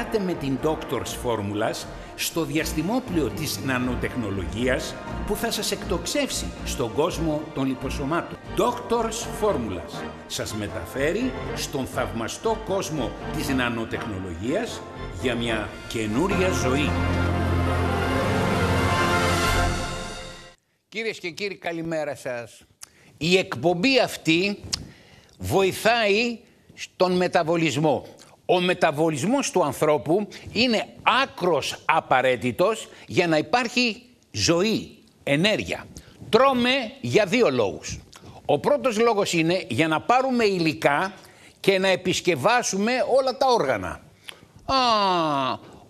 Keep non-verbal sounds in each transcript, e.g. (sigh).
Ελάτε με την Doctor's Formulas στο διαστημόπλαιο της νανοτεχνολογίας που θα σας εκτοξεύσει στον κόσμο των λιποσωμάτων. Doctor's Formulas σας μεταφέρει στον θαυμαστό κόσμο της νανοτεχνολογίας για μια καινούρια ζωή. Κυρίες και κύριοι καλημέρα σας. Η εκπομπή αυτή βοηθάει στον μεταβολισμό. Ο μεταβολισμός του ανθρώπου είναι άκρος απαραίτητος για να υπάρχει ζωή, ενέργεια. Τρώμε για δύο λόγους. Ο πρώτος λόγος είναι για να πάρουμε υλικά και να επισκευάσουμε όλα τα όργανα. Α,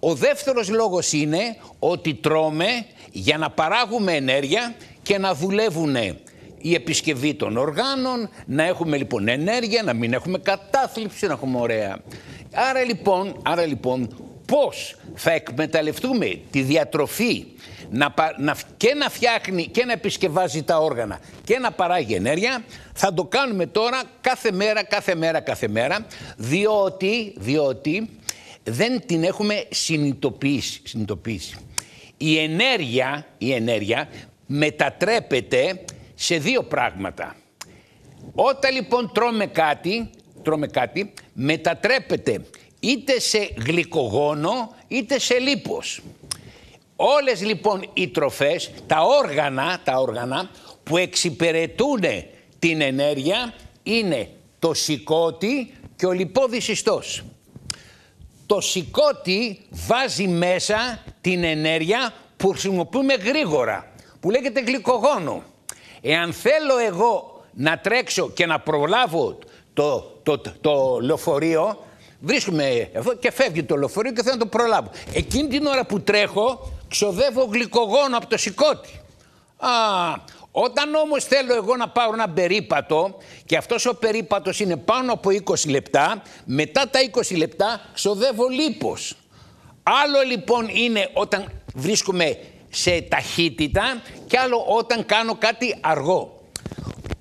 ο δεύτερος λόγος είναι ότι τρώμε για να παράγουμε ενέργεια και να δουλεύουν η επισκευή των οργάνων, να έχουμε λοιπόν ενέργεια, να μην έχουμε κατάθλιψη, να έχουμε ωραία. Άρα λοιπόν, άρα λοιπόν πώς θα εκμεταλλευτούμε τη διατροφή να, να, και να φτιάχνει και να επισκευάζει τα όργανα και να παράγει ενέργεια, θα το κάνουμε τώρα κάθε μέρα, κάθε μέρα, κάθε μέρα, διότι, διότι δεν την έχουμε συνειδητοποιήσει. Η ενέργεια, η ενέργεια μετατρέπεται σε δύο πράγματα. Όταν λοιπόν τρώμε κάτι, τρώμε κάτι μετατρέπεται είτε σε γλυκογόνο είτε σε λίπος. Όλες λοιπόν οι τροφές, τα όργανα, τα όργανα που εξυπηρετούν την ενέργεια είναι το σηκώτη και ο λιπόδης Το σηκώτη βάζει μέσα την ενέργεια που χρησιμοποιούμε γρήγορα, που λέγεται γλυκογόνο. Εάν θέλω εγώ να τρέξω και να προλάβω το, το, το, το λεωφορείο, βρίσκουμε εδώ και φεύγει το λεωφορείο και θέλω να το προλάβω. Εκείνη την ώρα που τρέχω, ξοδεύω γλυκογόνο από το σηκώτη. Α, όταν όμως θέλω εγώ να πάρω ένα περίπατο και αυτός ο περίπατος είναι πάνω από 20 λεπτά, μετά τα 20 λεπτά ξοδεύω λίπος. Άλλο λοιπόν είναι όταν βρίσκουμε σε ταχύτητα και άλλο όταν κάνω κάτι αργό.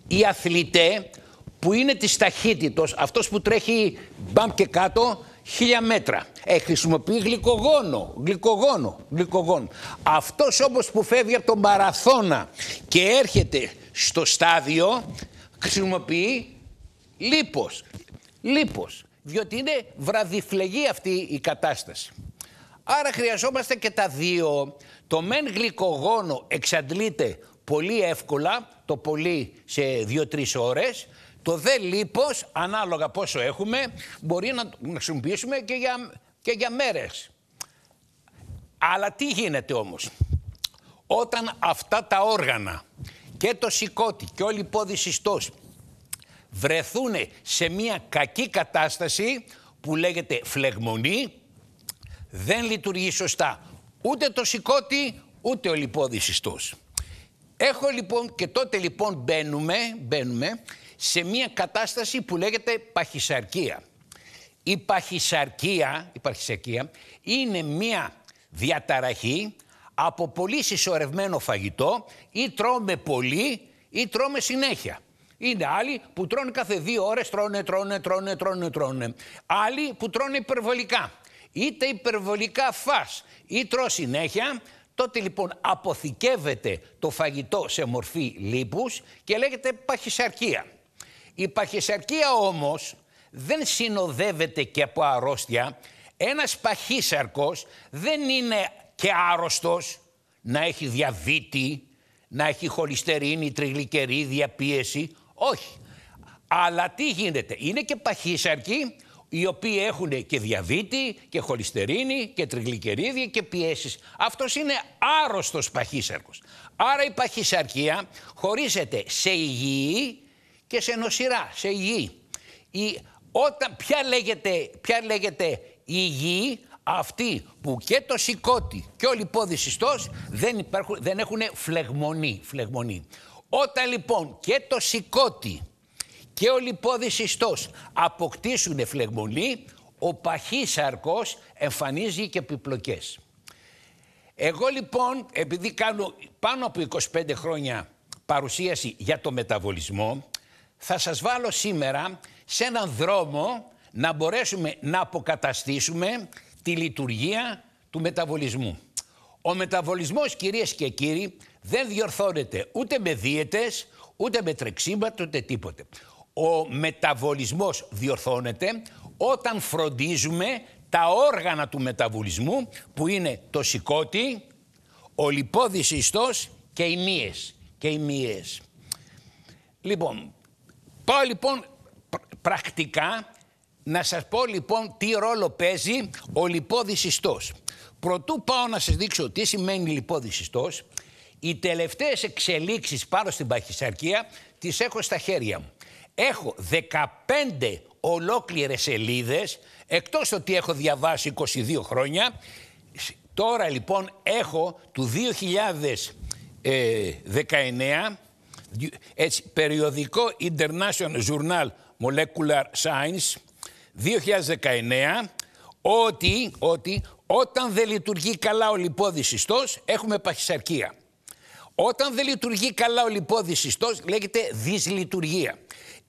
Οι αθλητέ που είναι της ταχύτητος, αυτός που τρέχει μπαμ και κάτω, χίλια μέτρα. Ε, χρησιμοποιεί γλυκογόνο, γλυκογόνο, γλυκογόνο. Αυτός όμως που φεύγει από τον παραθώνα και έρχεται στο στάδιο, χρησιμοποιεί λίπος, λίπος. Διότι είναι βραδιφλεγή αυτή η κατάσταση. Άρα χρειαζόμαστε και τα δύο. Το μεν γλυκογόνο εξαντλείται πολύ εύκολα, το πολύ σε δυο 3 ώρες. Το δε λίπος, ανάλογα πόσο έχουμε, μπορεί να, χρησιμοποιήσουμε και για, και για μέρες. Αλλά τι γίνεται όμως. Όταν αυτά τα όργανα και το σηκώτη και όλοι οι πόδι συστός βρεθούν σε μια κακή κατάσταση που λέγεται φλεγμονή, δεν λειτουργεί σωστά ούτε το σηκώτη ούτε ο λιπόδης ιστός. Έχω λοιπόν και τότε λοιπόν μπαίνουμε, μπαίνουμε σε μια κατάσταση που λέγεται παχυσαρκία. Η παχυσαρκία, η παχυσαρκία είναι μια διαταραχή από πολύ συσσωρευμένο φαγητό ή τρώμε πολύ ή τρώμε συνέχεια. Είναι άλλοι που τρώνε κάθε δύο ώρες, τρώνε, τρώνε, τρώνε, τρώνε, τρώνε. Άλλοι που τρώνε υπερβολικά είτε υπερβολικά φας ή τρως συνέχεια, τότε λοιπόν αποθηκεύεται το φαγητό σε μορφή λίπους και λέγεται παχυσαρκία. Η παχυσαρκία όμως δεν συνοδεύεται και από αρρώστια. Ένας παχύσαρκος δεν είναι και άρρωστος να έχει διαβήτη, να έχει χολυστερίνη, τριγλικερίδια, πίεση. Όχι. Αλλά τι γίνεται. Είναι και αρρωστος να εχει διαβητη να εχει χολυστερινη τριγλικεριδια πιεση οχι αλλα τι γινεται ειναι και παχυσαρκη οι οποίοι έχουν και διαβήτη και χολυστερίνη και τριγλικερίδια και πιέσεις. Αυτός είναι άρρωστος παχύσαρκος. Άρα η παχυσαρκία χωρίζεται σε υγιή και σε νοσηρά, σε υγιή. Η, όταν, ποια, λέγεται, ποια υγιή αυτή που και το σηκώτη και ο συστός δεν, υπάρχουν, δεν έχουν φλεγμονή, φλεγμονή. Όταν λοιπόν και το σηκώτη και ο λιπόδης ιστός αποκτήσουν φλεγμονή, ο παχής αρκός εμφανίζει και επιπλοκές. Εγώ λοιπόν, επειδή κάνω πάνω από 25 χρόνια παρουσίαση για το μεταβολισμό, θα σας βάλω σήμερα σε έναν δρόμο να μπορέσουμε να αποκαταστήσουμε τη λειτουργία του μεταβολισμού. Ο μεταβολισμός, κυρίες και κύριοι, δεν διορθώνεται ούτε με δίαιτες, ούτε με τρεξίματα, ούτε τίποτε ο μεταβολισμός διορθώνεται όταν φροντίζουμε τα όργανα του μεταβολισμού που είναι το σηκώτη, ο λιπόδης ιστός και οι μύες. Και οι μύες. Λοιπόν, πάω λοιπόν πρακτικά να σας πω λοιπόν τι ρόλο παίζει ο λιπόδης ιστός. Προτού πάω να σας δείξω τι σημαίνει λιπόδης ιστός, οι τελευταίες εξελίξεις πάνω στην παχυσαρκία τις έχω στα χέρια μου. Έχω 15 ολόκληρες σελίδες, εκτός ότι έχω διαβάσει 22 χρόνια. Τώρα λοιπόν έχω του 2019 έτσι, περιοδικό International Journal Molecular Science 2019 ότι, ότι όταν δεν λειτουργεί καλά ο λιπόδης έχουμε παχυσαρκία. Όταν δεν λειτουργεί καλά ο λιπόδης λέγεται δυσλειτουργία.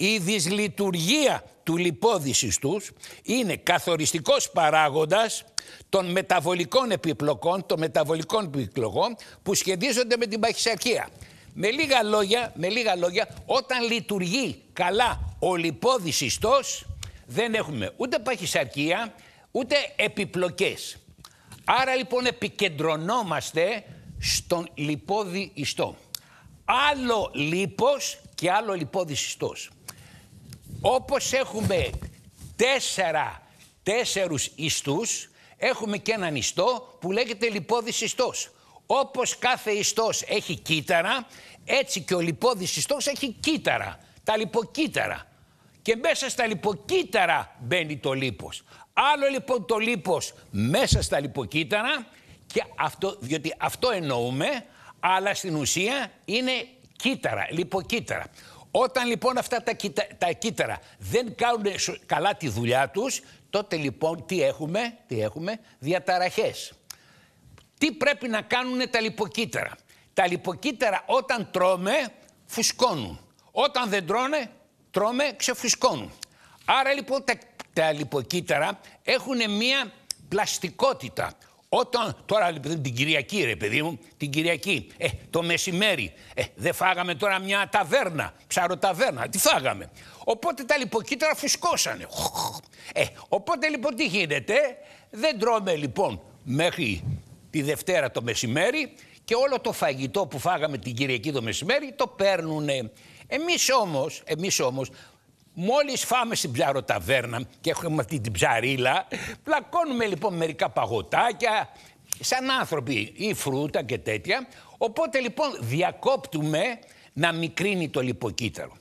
Η δυσλειτουργία του λιπόδησης τους είναι καθοριστικός παράγοντας των μεταβολικών επιπλοκών, των μεταβολικών επιπλοκών που σχετίζονται με την παχυσαρκία. Με λίγα λόγια, με λίγα λόγια όταν λειτουργεί καλά ο λιπόδης δεν έχουμε ούτε παχυσαρκία, ούτε επιπλοκές. Άρα λοιπόν επικεντρωνόμαστε στον λιπόδη ιστό. Άλλο λίπος και άλλο λιπόδι ιστός. Όπως έχουμε τέσσερα, τέσσερους ιστούς, έχουμε και έναν ιστό που λέγεται λιπόδης ιστός. Όπως κάθε ιστός έχει κύτταρα, έτσι και ο λιπόδης ιστός έχει κύτταρα, τα λιποκύτταρα. Και μέσα στα λιποκύτταρα μπαίνει το λίπος. Άλλο λοιπόν το λίπος μέσα στα λιποκύτταρα, και αυτό, διότι αυτό εννοούμε, αλλά στην ουσία είναι κύτταρα, λιποκύτταρα. Όταν λοιπόν αυτά τα, τα κύτταρα δεν κάνουν καλά τη δουλειά τους, τότε λοιπόν τι έχουμε, τι έχουμε, διαταραχές. Τι πρέπει να κάνουν τα λιποκύτταρα. Τα λιποκύτταρα όταν τρώμε φουσκώνουν. Όταν δεν τρώνε, τρώμε, ξεφουσκώνουν. Άρα λοιπόν τα, τα λιποκύτταρα έχουν μία πλαστικότητα. Όταν, τώρα λοιπόν, την Κυριακή ρε παιδί μου, την Κυριακή, ε, το μεσημέρι, ε, δεν φάγαμε τώρα μια ταβέρνα, ψαροταβέρνα, τι φάγαμε. Οπότε τα λιποκύτταρα φουσκώσανε. Ε, οπότε λοιπόν τι γίνεται, δεν τρώμε λοιπόν μέχρι τη Δευτέρα το μεσημέρι και όλο το φαγητό που φάγαμε την Κυριακή το μεσημέρι το παίρνουνε. Εμείς όμως, εμείς όμως Μόλις φάμε στην ψαροταβέρνα και έχουμε αυτή την ψαρίλα, πλακώνουμε λοιπόν μερικά παγωτάκια, σαν άνθρωποι ή φρούτα και τέτοια. Οπότε λοιπόν διακόπτουμε να μικρύνει το λιποκύτταρο.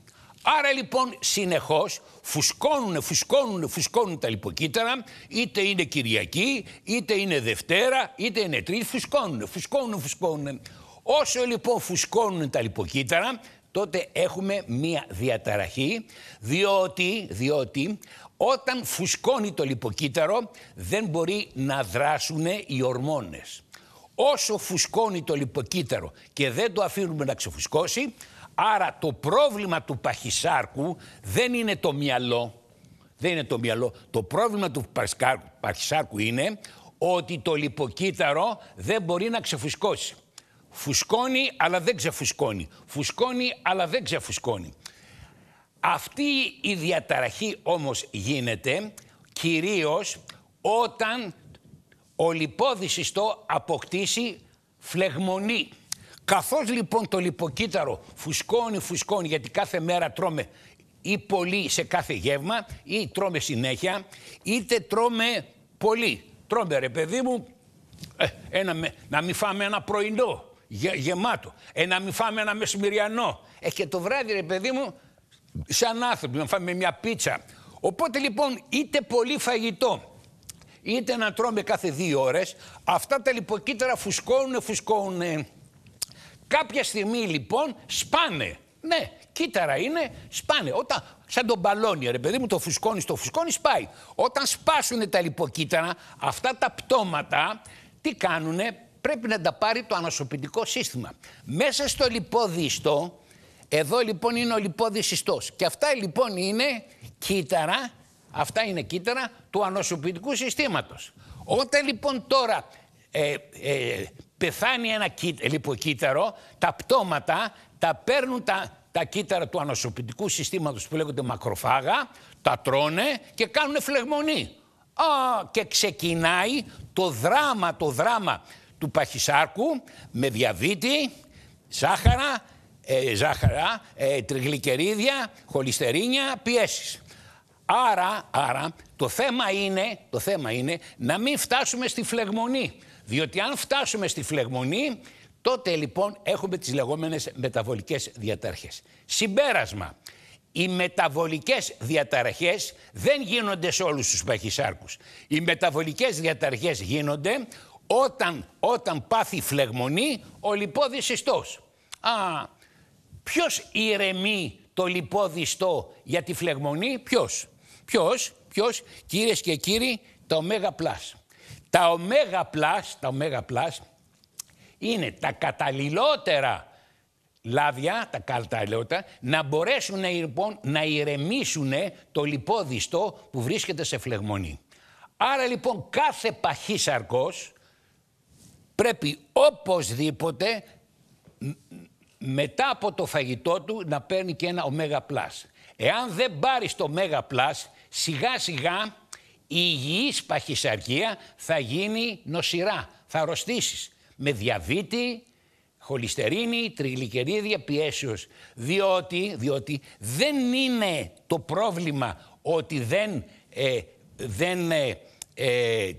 Άρα λοιπόν συνεχώς φουσκώνουν, φουσκώνουν, φουσκώνουν τα λιποκύτταρα, είτε είναι Κυριακή, είτε είναι Δευτέρα, είτε είναι Τρίτη, φουσκώνουν, φουσκώνουν, φουσκώνουν. Όσο λοιπόν φουσκώνουν τα λιποκύτταρα, τότε έχουμε μία διαταραχή, διότι, διότι όταν φουσκώνει το λιποκύτταρο δεν μπορεί να δράσουν οι ορμόνες. Όσο φουσκώνει το λιποκύτταρο και δεν το αφήνουμε να ξεφουσκώσει, άρα το πρόβλημα του παχυσάρκου δεν είναι το μυαλό, δεν είναι το μυαλό. Το πρόβλημα του παχυσάρκου είναι ότι το λιποκύτταρο δεν μπορεί να ξεφουσκώσει. Φουσκώνει, αλλά δεν ξεφουσκώνει. Φουσκώνει, αλλά δεν ξεφουσκώνει. Αυτή η διαταραχή όμως γίνεται κυρίως όταν ο λιπόδης ιστό αποκτήσει φλεγμονή. Καθώς λοιπόν το λιποκύτταρο φουσκώνει, φουσκώνει, γιατί κάθε μέρα τρώμε ή πολύ σε κάθε γεύμα ή τρώμε συνέχεια, είτε τρώμε πολύ. Τρώμε ρε παιδί μου, ε, ένα, να μην φάμε ένα πρωινό Γε, γεμάτο. Ε, να μην φάμε ένα μεσημεριανό. Ε, και το βράδυ, ρε παιδί μου, σαν άνθρωποι, να φάμε μια πίτσα. Οπότε λοιπόν, είτε πολύ φαγητό, είτε να τρώμε κάθε δύο ώρες, αυτά τα λιποκύτταρα φουσκώνουν, φουσκώνουν. Κάποια στιγμή λοιπόν σπάνε. Ναι, κύτταρα είναι, σπάνε. Όταν, σαν τον μπαλόνι, ρε παιδί μου, το φουσκώνεις, το φουσκώνεις, σπάει. Όταν σπάσουν τα λιποκύτταρα, αυτά τα πτώματα, τι κάνουνε, πρέπει να τα πάρει το ανασωπητικό σύστημα. Μέσα στο λιπόδι εδώ λοιπόν είναι ο λιπόδι Και αυτά λοιπόν είναι κύτταρα, αυτά είναι κύτταρα του ανοσοποιητικού συστήματος. Όταν λοιπόν τώρα ε, ε, πεθάνει ένα λιποκύτταρο, τα πτώματα τα παίρνουν τα, τα κύτταρα του ανοσοποιητικού συστήματος που λέγονται μακροφάγα, τα τρώνε και κάνουν φλεγμονή. Α, και ξεκινάει το δράμα, το δράμα του παχυσάρκου με διαβήτη, σάχαρα, ε, ζάχαρα, ε, τριγλικερίδια, χολυστερίνια, πιέσεις. Άρα, άρα το, θέμα είναι, το θέμα είναι να μην φτάσουμε στη φλεγμονή. Διότι αν φτάσουμε στη φλεγμονή, τότε λοιπόν έχουμε τις λεγόμενες μεταβολικές διαταρχές. Συμπέρασμα. Οι μεταβολικές διαταραχές δεν γίνονται σε όλους τους παχυσάρκους. Οι μεταβολικές διαταραχές γίνονται όταν, όταν πάθει φλεγμονή, ο λιπόδης ιστός. Α, ποιος ηρεμεί το λιπόδι ιστό για τη φλεγμονή, ποιος. Ποιος, ποιος, κυρίες και κύριοι, τα ωμέγα πλάς. Τα ωμέγα πλάς, τα ωμέγα πλάς είναι τα καταλληλότερα λάδια, τα καταλληλότερα, να μπορέσουν λοιπόν να ηρεμήσουν το λιπόδιστο που βρίσκεται σε φλεγμονή. Άρα λοιπόν κάθε παχύσαρκος πρέπει οπωσδήποτε μετά από το φαγητό του να παίρνει και ένα ωμέγα πλάς. Εάν δεν πάρει το ωμέγα πλάς, σιγά σιγά η υγιής παχυσαρκία θα γίνει νοσηρά, θα αρρωστήσεις με διαβήτη, χολυστερίνη, τριγλικερίδια, πιέσεως. Διότι, διότι δεν είναι το πρόβλημα ότι δεν, ε, δεν, ε, ε,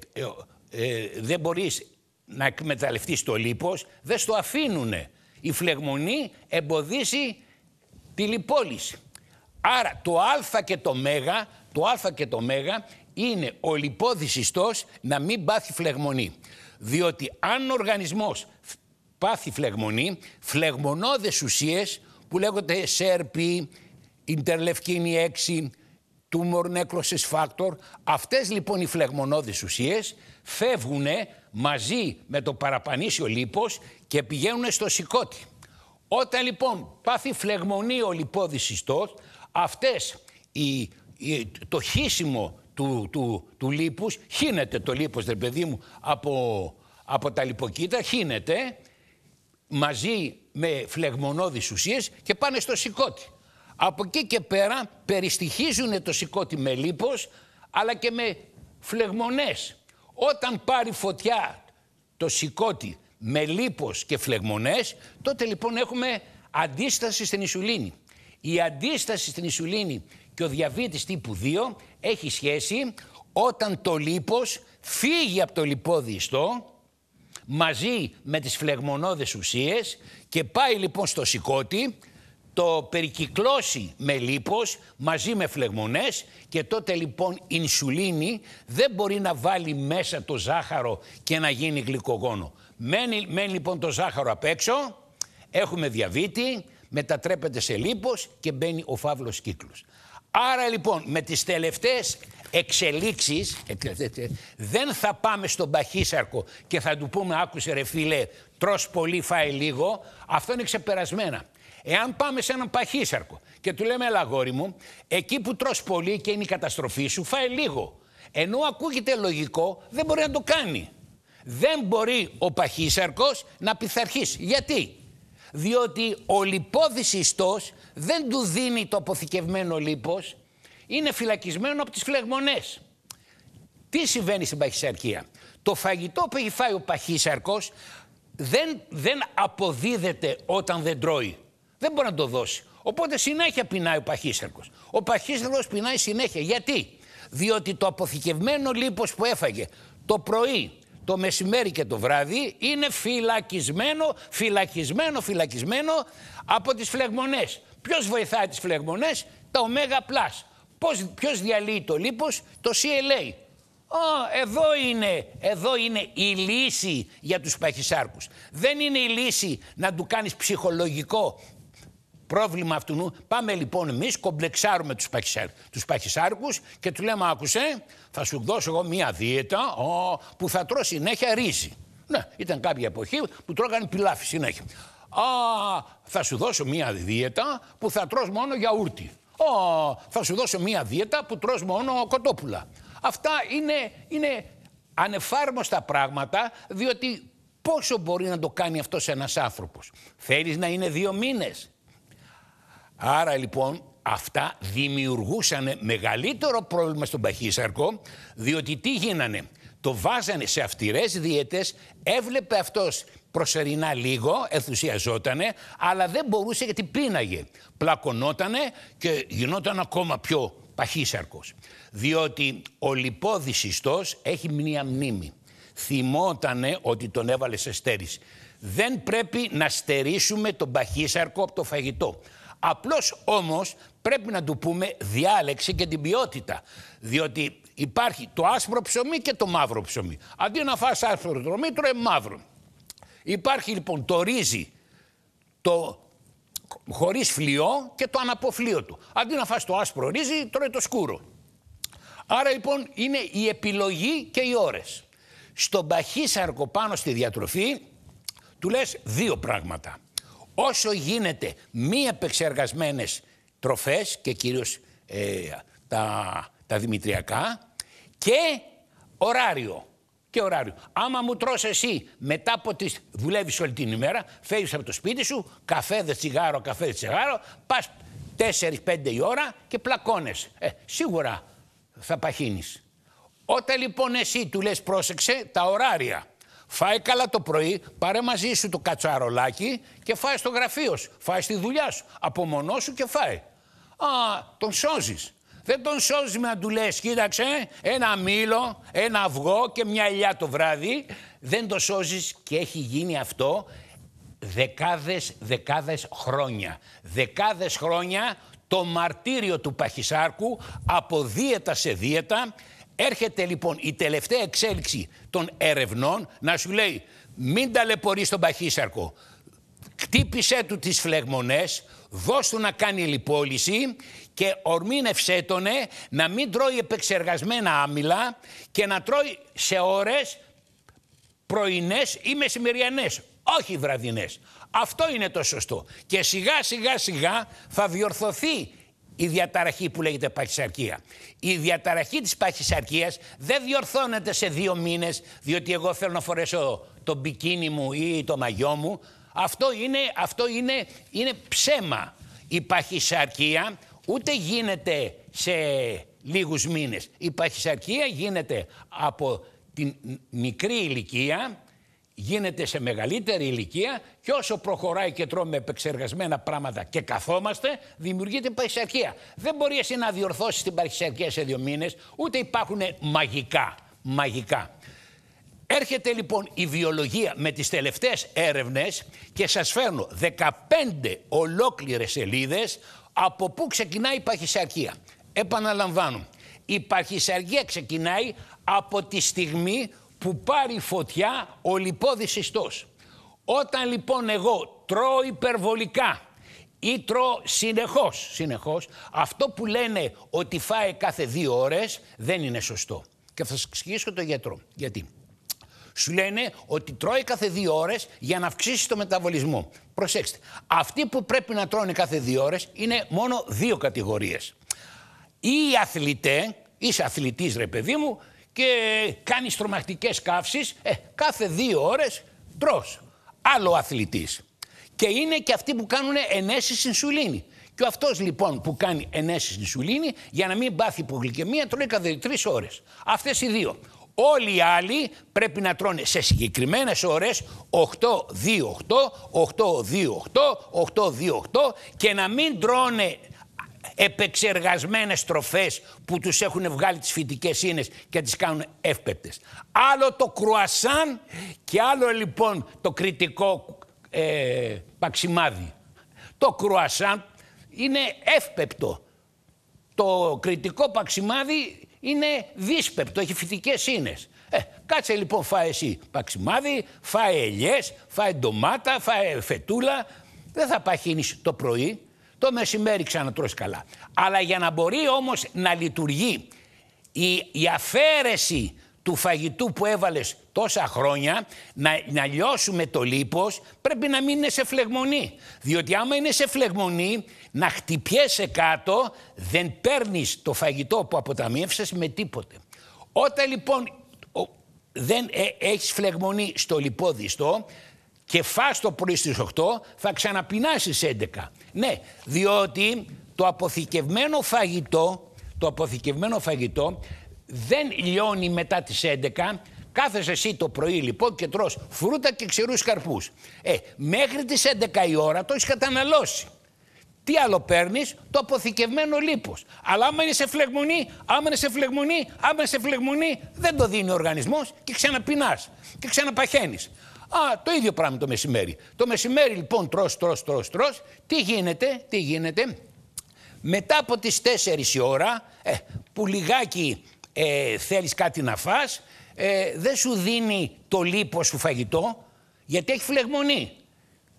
ε, δεν μπορείς να εκμεταλλευτεί το λίπος, δεν στο αφήνουνε. Η φλεγμονή εμποδίσει τη λιπόλυση. Άρα το α και το μέγα, το α και το μέγα είναι ο λιπόδης ιστός να μην πάθει φλεγμονή. Διότι αν ο οργανισμός πάθει φλεγμονή, φλεγμονώδες ουσίες που λέγονται SRP, interleukin 6, Tumor Necrosis Factor, αυτές λοιπόν οι φλεγμονώδες ουσίες φεύγουν μαζί με το παραπανήσιο λίπος και πηγαίνουν στο σηκώτη. Όταν λοιπόν πάθει φλεγμονή ο λιπόδης ιστός, αυτές οι, το χύσιμο του, του, του λίπους, χύνεται το λίπος, του παιδί μου, από, από τα λιποκύτταρα, χύνεται μαζί με φλεγμονώδεις ουσίες και πάνε στο σηκώτη. Από εκεί και πέρα περιστοιχίζουν το σηκώτη με λίπος, αλλά και με φλεγμονές. Όταν πάρει φωτιά το σηκώτη με λίπος και φλεγμονές, τότε λοιπόν έχουμε αντίσταση στην ισουλίνη. Η αντίσταση στην ισουλίνη και ο διαβήτης τύπου 2 έχει σχέση όταν το λίπος φύγει από το λιπόδι ιστό μαζί με τις φλεγμονώδες ουσίες και πάει λοιπόν στο σηκώτη το περικυκλώσει με λίπος μαζί με φλεγμονές και τότε λοιπόν η ινσουλίνη δεν μπορεί να βάλει μέσα το ζάχαρο και να γίνει γλυκογόνο. Μένει, λοιπόν το ζάχαρο απ' έξω, έχουμε διαβήτη, μετατρέπεται σε λίπος και μπαίνει ο φαύλος κύκλος. Άρα λοιπόν με τις τελευταίες εξελίξεις (laughs) δεν θα πάμε στον παχύσαρκο και θα του πούμε άκουσε ρε φίλε τρως πολύ φάει λίγο, αυτό είναι ξεπερασμένα. Εάν πάμε σε έναν παχύσαρκο και του λέμε, «Αλαγόρι μου, εκεί που τρως πολύ και είναι η καταστροφή σου, φάε λίγο. Ενώ ακούγεται λογικό, δεν μπορεί να το κάνει. Δεν μπορεί ο παχύσαρκος να πειθαρχήσει. Γιατί? Διότι ο λιπόδης ιστός δεν του δίνει το αποθηκευμένο λίπος, είναι φυλακισμένο από τις φλεγμονές. Τι συμβαίνει στην παχυσαρκία. Το φαγητό που έχει φάει ο παχύσαρκος δεν, δεν αποδίδεται όταν δεν τρώει δεν μπορεί να το δώσει. Οπότε συνέχεια πεινάει ο παχύσαρκος. Ο παχύσαρκος πεινάει συνέχεια. Γιατί? Διότι το αποθηκευμένο λίπος που έφαγε το πρωί, το μεσημέρι και το βράδυ είναι φυλακισμένο, φυλακισμένο, φυλακισμένο από τις φλεγμονές. Ποιος βοηθάει τις φλεγμονές? Τα ωμέγα πλάς. Ποιος διαλύει το λίπος? Το CLA. Α, εδώ είναι, εδώ είναι η λύση για τους παχυσάρκους. Δεν είναι η λύση να του κάνεις ψυχολογικό πρόβλημα αυτού. Πάμε λοιπόν εμείς, κομπλεξάρουμε τους τους παχυσάρκους και του λέμε: Άκουσε, θα σου δώσω εγώ μία δίαιτα ο, που θα τρώω συνέχεια ρύζι. Ναι, ήταν κάποια εποχή που τρώγανε πιλάφι συνέχεια. Α, θα σου δώσω μία δίαιτα που θα τρως μόνο γιαούρτι. Α, θα σου δώσω μία δίαιτα που τρως μόνο κοτόπουλα. Αυτά είναι, είναι ανεφάρμοστα πράγματα, διότι πόσο μπορεί να το κάνει αυτός ένας άνθρωπος. Θέλεις να είναι δύο μήνες, Άρα λοιπόν αυτά δημιουργούσαν μεγαλύτερο πρόβλημα στον παχύσαρκο, διότι τι γίνανε. Το βάζανε σε αυτηρές δίαιτες, έβλεπε αυτός προσερινά λίγο, ενθουσιαζότανε, αλλά δεν μπορούσε γιατί πίναγε. Πλακωνότανε και γινόταν ακόμα πιο παχύσαρκος. Διότι ο λιπόδης έχει μία μνήμη. Θυμότανε ότι τον έβαλε σε στέρηση. Δεν πρέπει να στερήσουμε τον παχύσαρκο από το φαγητό. Απλώς όμως πρέπει να του πούμε διάλεξη και την ποιότητα. Διότι υπάρχει το άσπρο ψωμί και το μαύρο ψωμί. Αντί να φας άσπρο ψωμί, τρώει μαύρο. Υπάρχει λοιπόν το ρύζι, το χωρίς φλοιό και το αναποφλείο του. Αντί να φας το άσπρο ρύζι, τρώει το σκούρο. Άρα λοιπόν είναι η επιλογή και οι ώρες. Στον παχύσαρκο πάνω στη διατροφή του λες δύο πράγματα όσο γίνεται μη επεξεργασμένες τροφές και κυρίως ε, τα, τα δημητριακά και ωράριο. Και ωράριο. Άμα μου τρως εσύ μετά από τις δουλεύεις όλη την ημέρα, φεύγεις από το σπίτι σου, καφέ δε τσιγάρο, καφέ δε τσιγάρο, πας 4-5 η ώρα και πλακώνες. Ε, σίγουρα θα παχύνεις. Όταν λοιπόν εσύ του λες πρόσεξε τα ωράρια, Φάει καλά το πρωί, πάρε μαζί σου το κατσαρολάκι και φάει στο γραφείο σου. Φάει στη δουλειά σου. Από μονό σου και φάει. Α, τον σώζεις. Δεν τον σώζεις με να του λε: Κοίταξε, ένα μήλο, ένα αυγό και μια ελιά το βράδυ. Δεν το σώζεις και έχει γίνει αυτό δεκάδες, δεκάδες χρόνια. Δεκάδες χρόνια το μαρτύριο του Παχυσάρκου από δίαιτα σε δίαιτα Έρχεται λοιπόν η τελευταία εξέλιξη των ερευνών να σου λέει μην ταλαιπωρείς τον παχύσαρκο. Κτύπησέ του τις φλεγμονές, δώσ' του να κάνει λιπόλυση και ορμήνευσέ τον ε, να μην τρώει επεξεργασμένα άμυλα και να τρώει σε ώρες πρωινές ή μεσημεριανές, όχι βραδινές. Αυτό είναι το σωστό. Και σιγά σιγά σιγά θα διορθωθεί η διαταραχή που λέγεται παχυσαρκία. Η διαταραχή της παχυσαρκίας δεν διορθώνεται σε δύο μήνες διότι εγώ θέλω να φορέσω το μπικίνι μου ή το μαγιό μου. Αυτό είναι, αυτό είναι, είναι ψέμα. Η παχυσαρκία ούτε γίνεται σε λίγους μήνες. Η παχυσαρκία γίνεται από την μικρή ηλικία γίνεται σε μεγαλύτερη ηλικία και όσο προχωράει και τρώμε επεξεργασμένα πράγματα και καθόμαστε, δημιουργείται παχυσαρκία. Δεν μπορεί εσύ να διορθώσεις την παχυσαρκία σε δύο μήνες, ούτε υπάρχουν μαγικά. Μαγικά. Έρχεται λοιπόν η βιολογία με τις τελευταίες έρευνες και σας φέρνω 15 ολόκληρες σελίδες από πού ξεκινάει η παχυσαρκία. Επαναλαμβάνω, η παχυσαρκία ξεκινάει από τη στιγμή που πάρει φωτιά ο λιπόδης ιστός. Όταν λοιπόν εγώ τρώω υπερβολικά ή τρώω συνεχώς, συνεχώς, αυτό που λένε ότι φάει κάθε δύο ώρες δεν είναι σωστό. Και θα σας εξηγήσω το γιατρό. Γιατί. Σου λένε ότι τρώει κάθε δύο ώρες για να αυξήσει το μεταβολισμό. Προσέξτε, αυτοί που πρέπει να τρώνε κάθε δύο ώρες είναι μόνο δύο κατηγορίες. Ή οι αθλητέ, είσαι αθλητής ρε παιδί μου, και κάνεις τρομακτικές καύσεις, ε, κάθε δύο ώρες τρως. Άλλο αθλητής. Και είναι και αυτοί που κάνουν ενέσεις ινσουλίνη. Και ο αυτός λοιπόν που κάνει ενέσεις ινσουλίνη, για να μην πάθει υπογλυκαιμία, τρώει κάθε τρεις ώρες. Αυτές οι δύο. Όλοι οι άλλοι πρέπει να τρώνε σε συγκεκριμένες 8 ώρες 8-2-8, 8-2-8, 8-2-8 και να μην τρώνε επεξεργασμένες τροφές που τους έχουν βγάλει τις φυτικές ίνες και τις κάνουν εύπεπτες. Άλλο το κρουασάν και άλλο λοιπόν το κριτικό ε, παξιμάδι. Το κρουασάν είναι εύπεπτο. Το κριτικό παξιμάδι είναι δύσπεπτο, έχει φυτικές ίνες. Ε, κάτσε λοιπόν φάε εσύ παξιμάδι, φάε ελιές, φάε ντομάτα, φάε φετούλα. Δεν θα παχύνεις το πρωί, το μεσημέρι ξανατρώσει καλά. Αλλά για να μπορεί όμως να λειτουργεί η, η αφαίρεση του φαγητού που έβαλες τόσα χρόνια να, να λιώσουμε το λίπος πρέπει να μην είναι σε φλεγμονή. Διότι άμα είναι σε φλεγμονή να χτυπιέσαι κάτω δεν παίρνεις το φαγητό που αποταμίευσες με τίποτε. Όταν λοιπόν δεν ε, έχεις φλεγμονή στο λιπόδιστο και φας το πρωί στις 8 θα ξαναπεινάσεις 11. Ναι, διότι το αποθηκευμένο φαγητό, το αποθηκευμένο φαγητό δεν λιώνει μετά τις 11, Κάθεσαι εσύ το πρωί λοιπόν και τρως φρούτα και ξηρούς καρπούς. Ε, μέχρι τις 11 η ώρα το έχεις καταναλώσει. Τι άλλο παίρνεις, το αποθηκευμένο λίπος. Αλλά άμα είναι σε φλεγμονή, άμα είναι σε φλεγμονή, άμα είναι σε φλεγμονή, δεν το δίνει ο οργανισμός και ξαναπεινάς και ξαναπαχαίνεις. Α, το ίδιο πράγμα το μεσημέρι. Το μεσημέρι λοιπόν τρως, τρως, τρως, τρως. Τι γίνεται, τι γίνεται. Μετά από τις 4 η ώρα ε, που λιγάκι ε, θέλεις κάτι να φας, ε, δεν σου δίνει το λίπος σου φαγητό γιατί έχει φλεγμονή.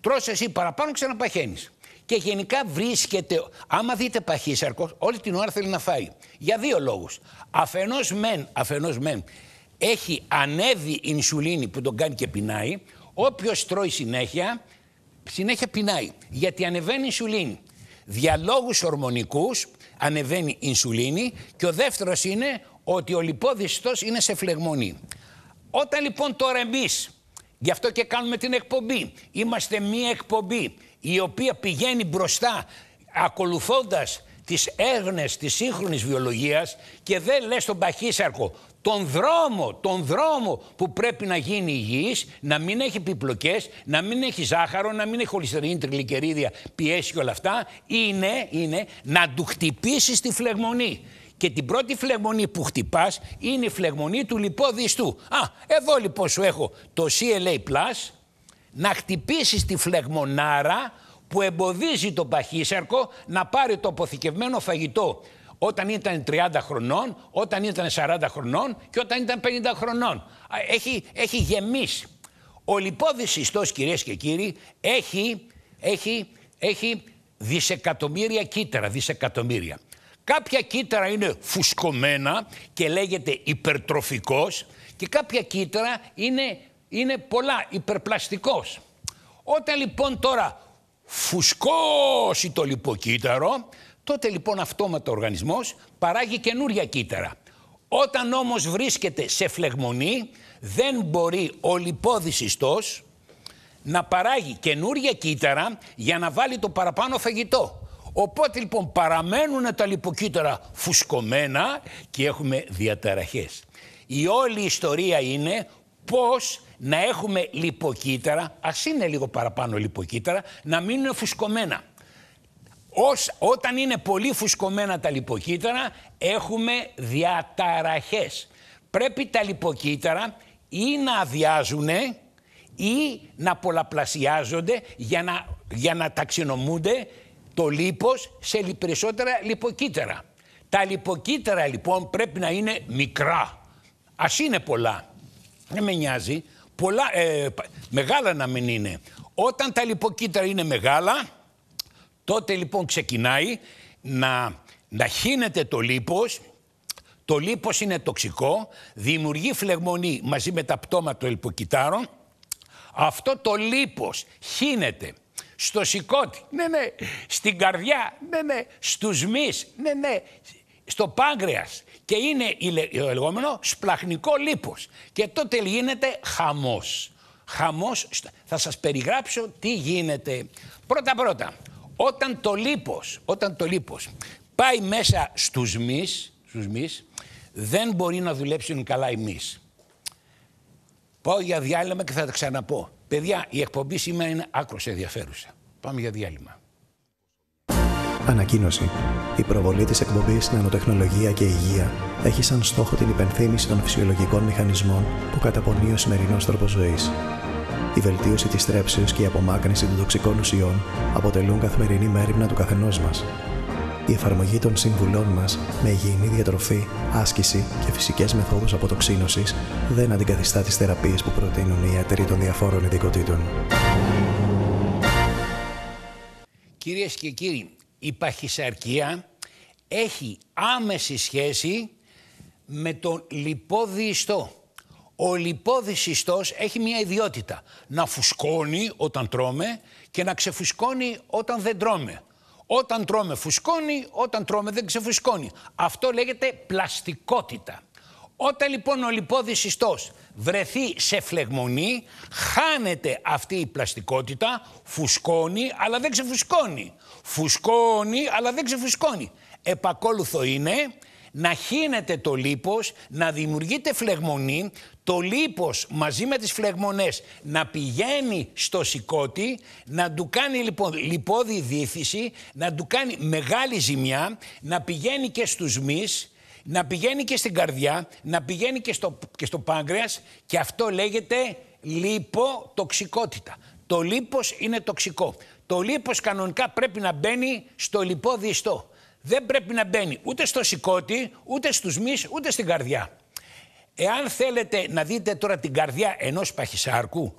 Τρως εσύ παραπάνω ξαναπαχαίνεις. Και γενικά βρίσκεται, άμα δείτε παχύσαρκο, όλη την ώρα θέλει να φάει. Για δύο λόγους. Αφενός μεν, αφενός μεν, έχει ανέβει ινσουλίνη που τον κάνει και πεινάει. Όποιος τρώει συνέχεια, συνέχεια πεινάει. Γιατί ανεβαίνει ινσουλίνη. Διαλόγους ορμονικούς, ανεβαίνει ινσουλίνη και ο δεύτερος είναι ότι ο λιπόδιστος είναι σε φλεγμονή. Όταν λοιπόν τώρα εμείς, γι' αυτό και κάνουμε την εκπομπή, είμαστε μία εκπομπή η οποία πηγαίνει μπροστά ακολουθώντας τις έγνες της σύγχρονης βιολογίας και δεν λες τον παχύσαρκο τον δρόμο, τον δρόμο που πρέπει να γίνει υγιής, να μην έχει πιπλοκές, να μην έχει ζάχαρο, να μην έχει χολυστερίνη, τριλικερίδια, πιέσει και όλα αυτά, είναι, είναι να του χτυπήσεις τη φλεγμονή. Και την πρώτη φλεγμονή που χτυπάς είναι η φλεγμονή του λιπόδιστού. Α, εδώ λοιπόν σου έχω το CLA+, να χτυπήσεις τη φλεγμονάρα που εμποδίζει τον παχύσαρκο να πάρει το αποθηκευμένο φαγητό όταν ήταν 30 χρονών, όταν ήταν 40 χρονών και όταν ήταν 50 χρονών. Έχει, έχει γεμίσει. Ο λιπόδης ιστός κυρίες και κύριοι έχει, έχει, έχει δισεκατομμύρια κύτταρα, δισεκατομμύρια. Κάποια κύτταρα είναι φουσκωμένα και λέγεται υπερτροφικός και κάποια κύτταρα είναι, είναι πολλά, υπερπλαστικός. Όταν λοιπόν τώρα φουσκώσει το λιποκύτταρο, τότε λοιπόν αυτόματα ο οργανισμός παράγει καινούρια κύτταρα. Όταν όμως βρίσκεται σε φλεγμονή, δεν μπορεί ο λιπόδης να παράγει καινούρια κύτταρα για να βάλει το παραπάνω φαγητό. Οπότε λοιπόν παραμένουν τα λιποκύτταρα φουσκωμένα και έχουμε διαταραχές. Η όλη ιστορία είναι πώς να έχουμε λιποκύτταρα, ας είναι λίγο παραπάνω λιποκύτταρα, να μείνουν φουσκωμένα. όταν είναι πολύ φουσκωμένα τα λιποκύτταρα, έχουμε διαταραχές. Πρέπει τα λιποκύτταρα ή να αδειάζουν ή να πολλαπλασιάζονται για να, για να ταξινομούνται το λίπος σε περισσότερα λιποκύτταρα. Τα λιποκύτταρα λοιπόν πρέπει να είναι μικρά. Ας είναι πολλά. Δεν με νοιάζει πολλά, ε, μεγάλα να μην είναι. Όταν τα λιποκύτταρα είναι μεγάλα, τότε λοιπόν ξεκινάει να, να χύνεται το λίπος, το λίπος είναι τοξικό, δημιουργεί φλεγμονή μαζί με τα πτώματα των λιποκυτάρων. Αυτό το λίπος χύνεται στο σηκώτη, ναι, ναι, στην καρδιά, ναι, ναι, στους μυς, ναι, ναι, στο πάγκρεας και είναι το λεγόμενο σπλαχνικό λίπος. Και τότε γίνεται χαμός. Χαμός, θα σας περιγράψω τι γίνεται. Πρώτα πρώτα, όταν το λίπος, όταν το λίπος πάει μέσα στους μυς, στους μυς, δεν μπορεί να δουλέψουν καλά οι μυς. Πάω για διάλειμμα και θα τα ξαναπώ. Παιδιά, η εκπομπή σήμερα είναι άκρος ενδιαφέρουσα. Πάμε για διάλειμμα. Ανακοίνωση. Η προβολή της εκπομπής Νανοτεχνολογία και Υγεία έχει σαν στόχο την υπενθύμηση των φυσιολογικών μηχανισμών που καταπονεί ο σημερινός τρόπος ζωής. Η βελτίωση της θρέψεως και η απομάκρυνση των τοξικών ουσιών αποτελούν καθημερινή μέρημνα του καθενός μας. Η εφαρμογή των συμβουλών μας με υγιεινή διατροφή, άσκηση και φυσικές μεθόδους αποτοξίνωσης δεν αντικαθιστά τις θεραπείες που προτείνουν οι ιατροί των διαφόρων ειδικοτήτων. Κυρίες και κύριοι, η παχυσαρκία έχει άμεση σχέση με τον λιπόδι ιστό. Ο λιπόδης ιστός έχει μια ιδιότητα. Να φουσκώνει όταν τρώμε και να ξεφουσκώνει όταν δεν τρώμε. Όταν τρώμε φουσκώνει, όταν τρώμε δεν ξεφουσκώνει. Αυτό λέγεται πλαστικότητα. Όταν λοιπόν ο λιπόδης ιστός βρεθεί σε φλεγμονή, χάνεται αυτή η πλαστικότητα, φουσκώνει αλλά δεν ξεφουσκώνει. Φουσκώνει αλλά δεν ξεφουσκώνει. Επακόλουθο είναι να χύνεται το λίπος, να δημιουργείται φλεγμονή, το λίπος μαζί με τις φλεγμονές να πηγαίνει στο σηκώτη, να του κάνει λοιπόν λιπόδη δίθηση, να του κάνει μεγάλη ζημιά, να πηγαίνει και στους μυς, να πηγαίνει και στην καρδιά, να πηγαίνει και στο, και στο πάγκρεας και αυτό λέγεται λιποτοξικότητα. Το λίπος είναι τοξικό. Το λίπος κανονικά πρέπει να μπαίνει στο λιπόδιστό. Δεν πρέπει να μπαίνει ούτε στο σηκώτη, ούτε στους μυς, ούτε στην καρδιά. Εάν θέλετε να δείτε τώρα την καρδιά ενός παχυσάρκου,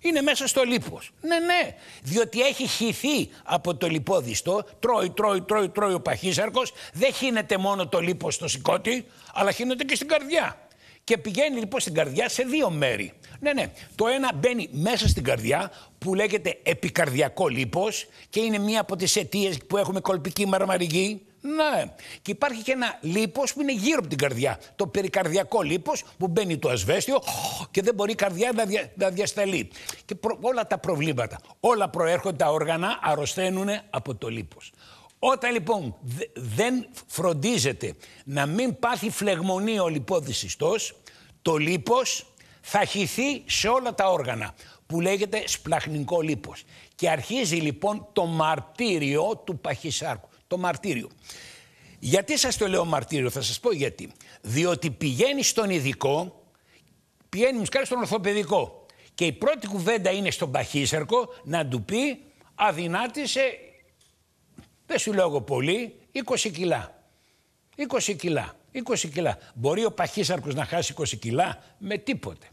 είναι μέσα στο λίπος. Ναι, ναι, διότι έχει χυθεί από το λιπόδιστο, τρώει, τρώει, τρώει, τρώει ο παχύσαρκος, δεν χύνεται μόνο το λίπος στο σηκώτη, αλλά χύνεται και στην καρδιά. Και πηγαίνει λοιπόν στην καρδιά σε δύο μέρη. Ναι, ναι. Το ένα μπαίνει μέσα στην καρδιά που λέγεται επικαρδιακό λίπος και είναι μία από τις αιτίες που έχουμε κολπική μαρμαριγή ναι. Και υπάρχει και ένα λίπος που είναι γύρω από την καρδιά. Το περικαρδιακό λίπος που μπαίνει το ασβέστιο και δεν μπορεί η καρδιά να, να διασταλεί. Και όλα τα προβλήματα. Όλα προέρχονται, τα όργανα αρρωσταίνουν από το λίπος. Όταν λοιπόν δεν φροντίζεται να μην πάθει φλεγμονή ο λιπόδυσιστός, το λίπος θα χυθεί σε όλα τα όργανα που λέγεται σπλαχνικό λίπος. Και αρχίζει λοιπόν το μαρτύριο του παχυσάρκου το μαρτύριο. Γιατί σας το λέω μαρτύριο, θα σας πω γιατί. Διότι πηγαίνει στον ειδικό, πηγαίνει μου στον ορθοπαιδικό και η πρώτη κουβέντα είναι στον παχύσαρκο να του πει αδυνάτησε, δεν σου λέω πολύ, 20 κιλά. 20 κιλά, 20 κιλά. Μπορεί ο παχύσαρκος να χάσει 20 κιλά με τίποτε.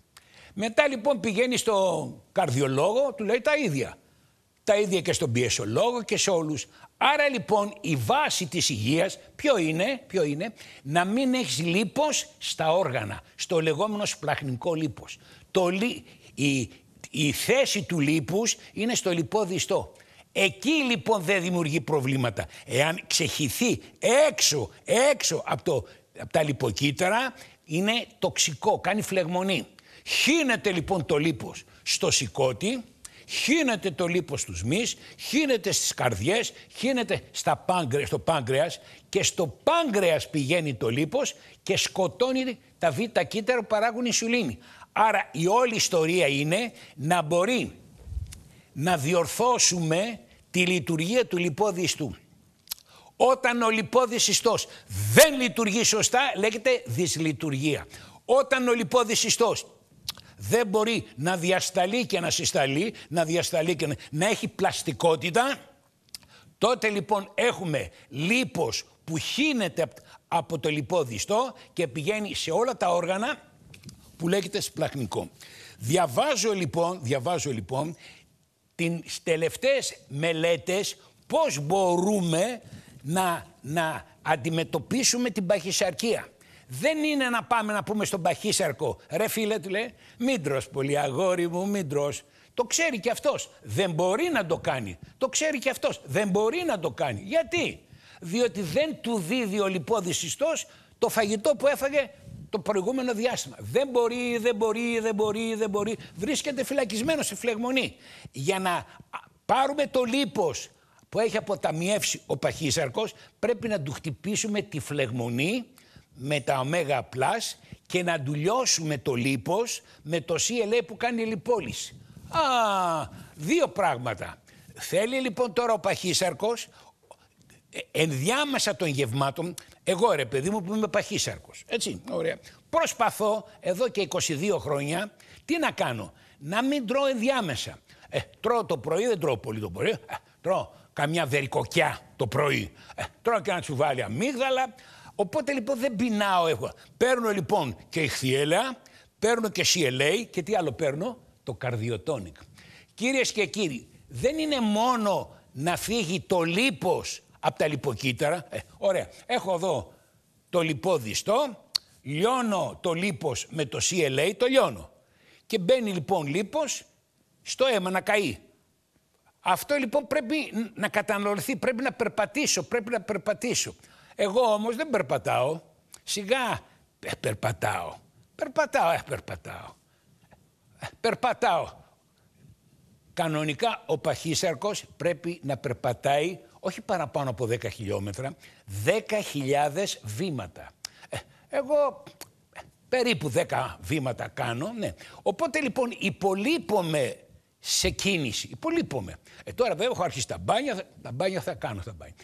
Μετά λοιπόν πηγαίνει στον καρδιολόγο, του λέει τα ίδια. Τα ίδια και στον πιεσολόγο και σε όλους. Άρα λοιπόν η βάση της υγείας ποιο είναι, ποιο είναι να μην έχεις λίπος στα όργανα, στο λεγόμενο σπλαχνικό λίπος. Το, η... η θέση του λίπους είναι στο λιπόδιστό. Εκεί λοιπόν δεν δημιουργεί προβλήματα. Εάν ξεχυθεί έξω, έξω από, το, από τα λιποκύτταρα είναι τοξικό, κάνει φλεγμονή. Χύνεται λοιπόν το λίπος στο σηκώτη, χύνεται το λίπος στους μυς, χύνεται στις καρδιές, χύνεται στα στο πάγκρεας και στο πάγκρεας πηγαίνει το λίπος και σκοτώνει τα β' κύτταρα που παράγουν ισουλίνη. Άρα η όλη ιστορία είναι να μπορεί να διορθώσουμε τη λειτουργία του λιπόδιστου. Όταν ο λιπόδης δεν λειτουργεί σωστά λέγεται δυσλειτουργία. Όταν ο λιπόδης ιστός δεν μπορεί να διασταλεί και να συσταλεί, να διασταλεί και να, έχει πλαστικότητα, τότε λοιπόν έχουμε λίπος που χύνεται από το λιπόδιστό και πηγαίνει σε όλα τα όργανα που λέγεται σπλαχνικό. Διαβάζω λοιπόν, διαβάζω λοιπόν την τελευταίες μελέτες πώς μπορούμε να, να αντιμετωπίσουμε την παχυσαρκία δεν είναι να πάμε να πούμε στον παχύσαρκο. Ρε φίλε, του λέει, μην τρως πολύ αγόρι μου, μην Το ξέρει και αυτός. Δεν μπορεί να το κάνει. Το ξέρει και αυτός. Δεν μπορεί να το κάνει. Γιατί. Διότι δεν του δίδει ο λιπόδης ιστός το φαγητό που έφαγε το προηγούμενο διάστημα. Δεν μπορεί, δεν μπορεί, δεν μπορεί, δεν μπορεί. Βρίσκεται φυλακισμένο σε φλεγμονή. Για να πάρουμε το λίπος που έχει αποταμιεύσει ο παχύσαρκος, πρέπει να του χτυπήσουμε τη φλεγμονή με τα Omega Plus και να δουλειώσουμε το λίπος με το CLA που κάνει η Α, δύο πράγματα. Θέλει λοιπόν τώρα ο παχύσαρκος, ε, ενδιάμεσα των γευμάτων, εγώ ρε παιδί μου που είμαι παχύσαρκος, έτσι, ωραία. Προσπαθώ εδώ και 22 χρόνια, τι να κάνω, να μην τρώω ενδιάμεσα. Ε, τρώω το πρωί, δεν τρώω πολύ το πρωί, ε, τρώω καμιά βερικοκιά το πρωί. Ε, τρώω και ένα τσουβάλι αμύγδαλα, Οπότε λοιπόν δεν πεινάω εγώ. Παίρνω λοιπόν και ηχθιέλα, παίρνω και CLA και τι άλλο παίρνω, το καρδιοτόνικ. Κυρίες και κύριοι, δεν είναι μόνο να φύγει το λίπος από τα λιποκύτταρα. Ε, ωραία, έχω εδώ το λιπόδιστό, λιώνω το λίπος με το CLA, το λιώνω. Και μπαίνει λοιπόν λίπος στο αίμα να καεί. Αυτό λοιπόν πρέπει να καταναλωθεί, πρέπει να περπατήσω, πρέπει να περπατήσω. Εγώ όμως δεν περπατάω. Σιγά ε, περπατάω. Περπατάω, ε, περπατάω. Ε, περπατάω. Κανονικά ο παχύσαρκος πρέπει να περπατάει όχι παραπάνω από 10 χιλιόμετρα, 10.000 βήματα. Ε, εγώ περίπου 10 βήματα κάνω, ναι. Οπότε λοιπόν υπολείπομαι σε κίνηση. Υπολείπομαι. Ε, τώρα βέβαια έχω αρχίσει τα μπάνια, τα μπάνια θα κάνω τα μπάνια.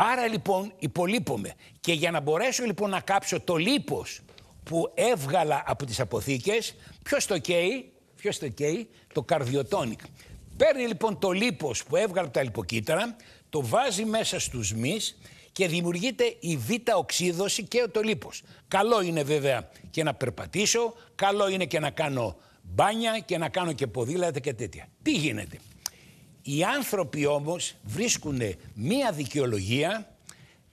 Άρα λοιπόν υπολείπομαι. Και για να μπορέσω λοιπόν να κάψω το λίπος που έβγαλα από τις αποθήκες, ποιος το καίει, ποιος το καίει, το καρδιοτόνικ. Παίρνει λοιπόν το λίπος που έβγαλα από τα λιποκύτταρα, το βάζει μέσα στους μυς και δημιουργείται η β' οξύδωση και το λίπος. Καλό είναι βέβαια και να περπατήσω, καλό είναι και να κάνω μπάνια και να κάνω και ποδήλατα και τέτοια. Τι γίνεται. Οι άνθρωποι όμως βρίσκουν μία δικαιολογία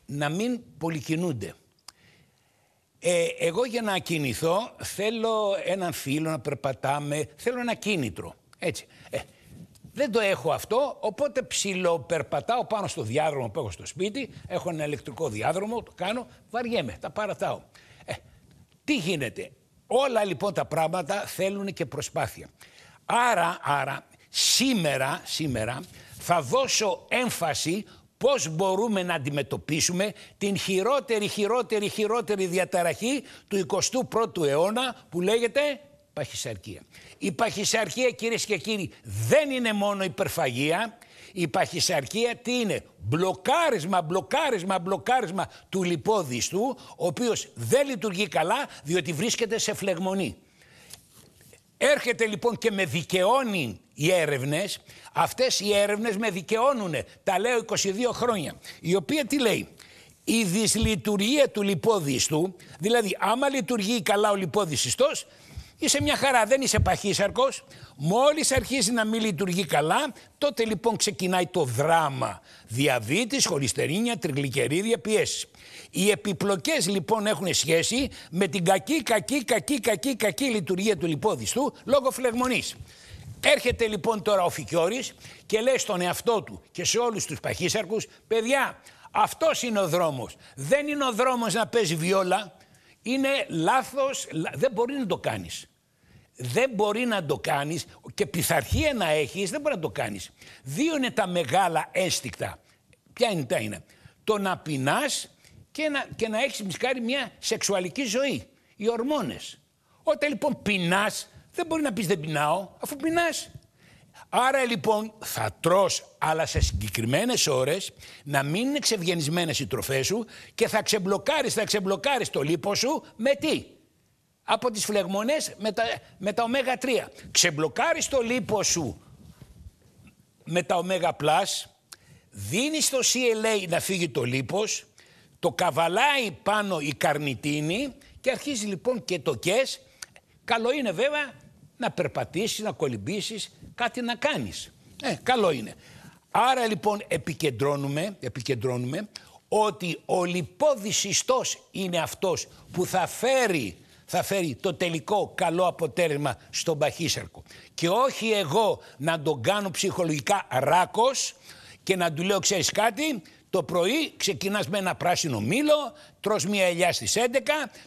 να μην πολυκινούνται. Ε, εγώ για να κινηθώ θέλω έναν φίλο να περπατάμε, θέλω ένα κίνητρο. Έτσι. Ε, δεν το έχω αυτό, οπότε ψιλοπερπατάω πάνω στο διάδρομο που έχω στο σπίτι. Έχω ένα ηλεκτρικό διάδρομο, το κάνω, βαριέμαι, τα παρατάω. Ε, τι γίνεται. Όλα λοιπόν τα πράγματα θέλουν και προσπάθεια. Άρα, άρα Σήμερα, σήμερα θα δώσω έμφαση πώς μπορούμε να αντιμετωπίσουμε την χειρότερη, χειρότερη, χειρότερη διαταραχή του 21ου αιώνα που λέγεται παχυσαρκία. Η παχυσαρκία κυρίες και κύριοι δεν είναι μόνο υπερφαγία. Η παχυσαρκία τι είναι, μπλοκάρισμα, μπλοκάρισμα, μπλοκάρισμα του λιπόδιστου, ο οποίος δεν λειτουργεί καλά διότι βρίσκεται σε φλεγμονή. Έρχεται λοιπόν και με δικαιώνει οι έρευνες, αυτές οι έρευνες με δικαιώνουν, τα λέω 22 χρόνια, η οποία τι λέει, η δυσλειτουργία του λιπόδιστου, δηλαδή άμα λειτουργεί καλά ο λιπόδιστος, είσαι μια χαρά, δεν είσαι παχύσαρκος, μόλις αρχίζει να μην λειτουργεί καλά, τότε λοιπόν ξεκινάει το δράμα, διαβήτης, χολυστερίνια, τριγλικερίδια, πιέσεις. Οι επιπλοκές λοιπόν έχουν σχέση με την κακή, κακή, κακή, κακή, κακή λειτουργία του λιπόδιστου λόγω φλεγμονής. Έρχεται λοιπόν τώρα ο Φικιόρης και λέει στον εαυτό του και σε όλους τους παχύσαρκους «Παιδιά, αυτός είναι ο δρόμος. Δεν είναι ο δρόμος να παίζει βιόλα. Είναι λάθος, δεν μπορεί να το κάνεις». Δεν μπορεί να το κάνεις και πειθαρχία να έχεις δεν μπορεί να το κάνεις. Δύο είναι τα μεγάλα ένστικτα. Ποια είναι τα είναι. Το να πεινάς και να, και να έχεις μισκάρει μια σεξουαλική ζωή. Οι ορμόνες. Όταν λοιπόν πεινάς δεν μπορεί να πεις δεν πεινάω, αφού πεινάς. Άρα λοιπόν θα τρως, αλλά σε συγκεκριμένες ώρες, να μην είναι ξευγενισμένες οι τροφές σου και θα ξεμπλοκάρεις, θα ξεμπλοκάρεις το λίπο σου με τι. Από τις φλεγμονές με τα, με τα ωμέγα 3. Ξεμπλοκάρεις το λίπο σου με τα ωμέγα πλάς, δίνεις το CLA να φύγει το λίπος, το καβαλάει πάνω η καρνιτίνη και αρχίζει λοιπόν και το κες. Καλό είναι βέβαια να περπατήσεις, να κολυμπήσεις, κάτι να κάνεις. Ε, καλό είναι. Άρα λοιπόν επικεντρώνουμε, επικεντρώνουμε ότι ο λιπόδης ιστός είναι αυτός που θα φέρει, θα φέρει το τελικό καλό αποτέλεσμα στον παχύσαρκο. Και όχι εγώ να τον κάνω ψυχολογικά ράκος και να του λέω ξέρεις κάτι, το πρωί ξεκινάς με ένα πράσινο μήλο, τρώ μια ελιά στις 11,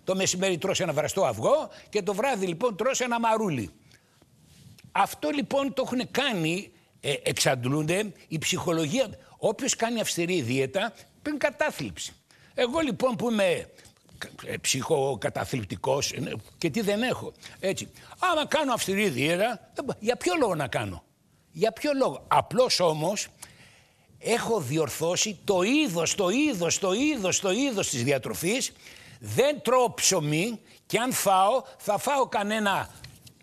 το μεσημέρι τρώ ένα βραστό αυγό και το βράδυ λοιπόν τρως ένα μαρούλι. Αυτό λοιπόν το έχουν κάνει, ε, εξαντλούνται η ψυχολογία. Όποιος κάνει αυστηρή δίαιτα παίρνει κατάθλιψη. Εγώ λοιπόν που είμαι ε, ψυχοκαταθλιπτικός ε, ναι, και τι δεν έχω. Έτσι. Άμα κάνω αυστηρή δίαιτα, για ποιο λόγο να κάνω. Για ποιο λόγο. Απλώς όμως έχω διορθώσει το είδος, το είδος, το είδος, το είδος της διατροφής. Δεν τρώω ψωμί και αν φάω θα φάω κανένα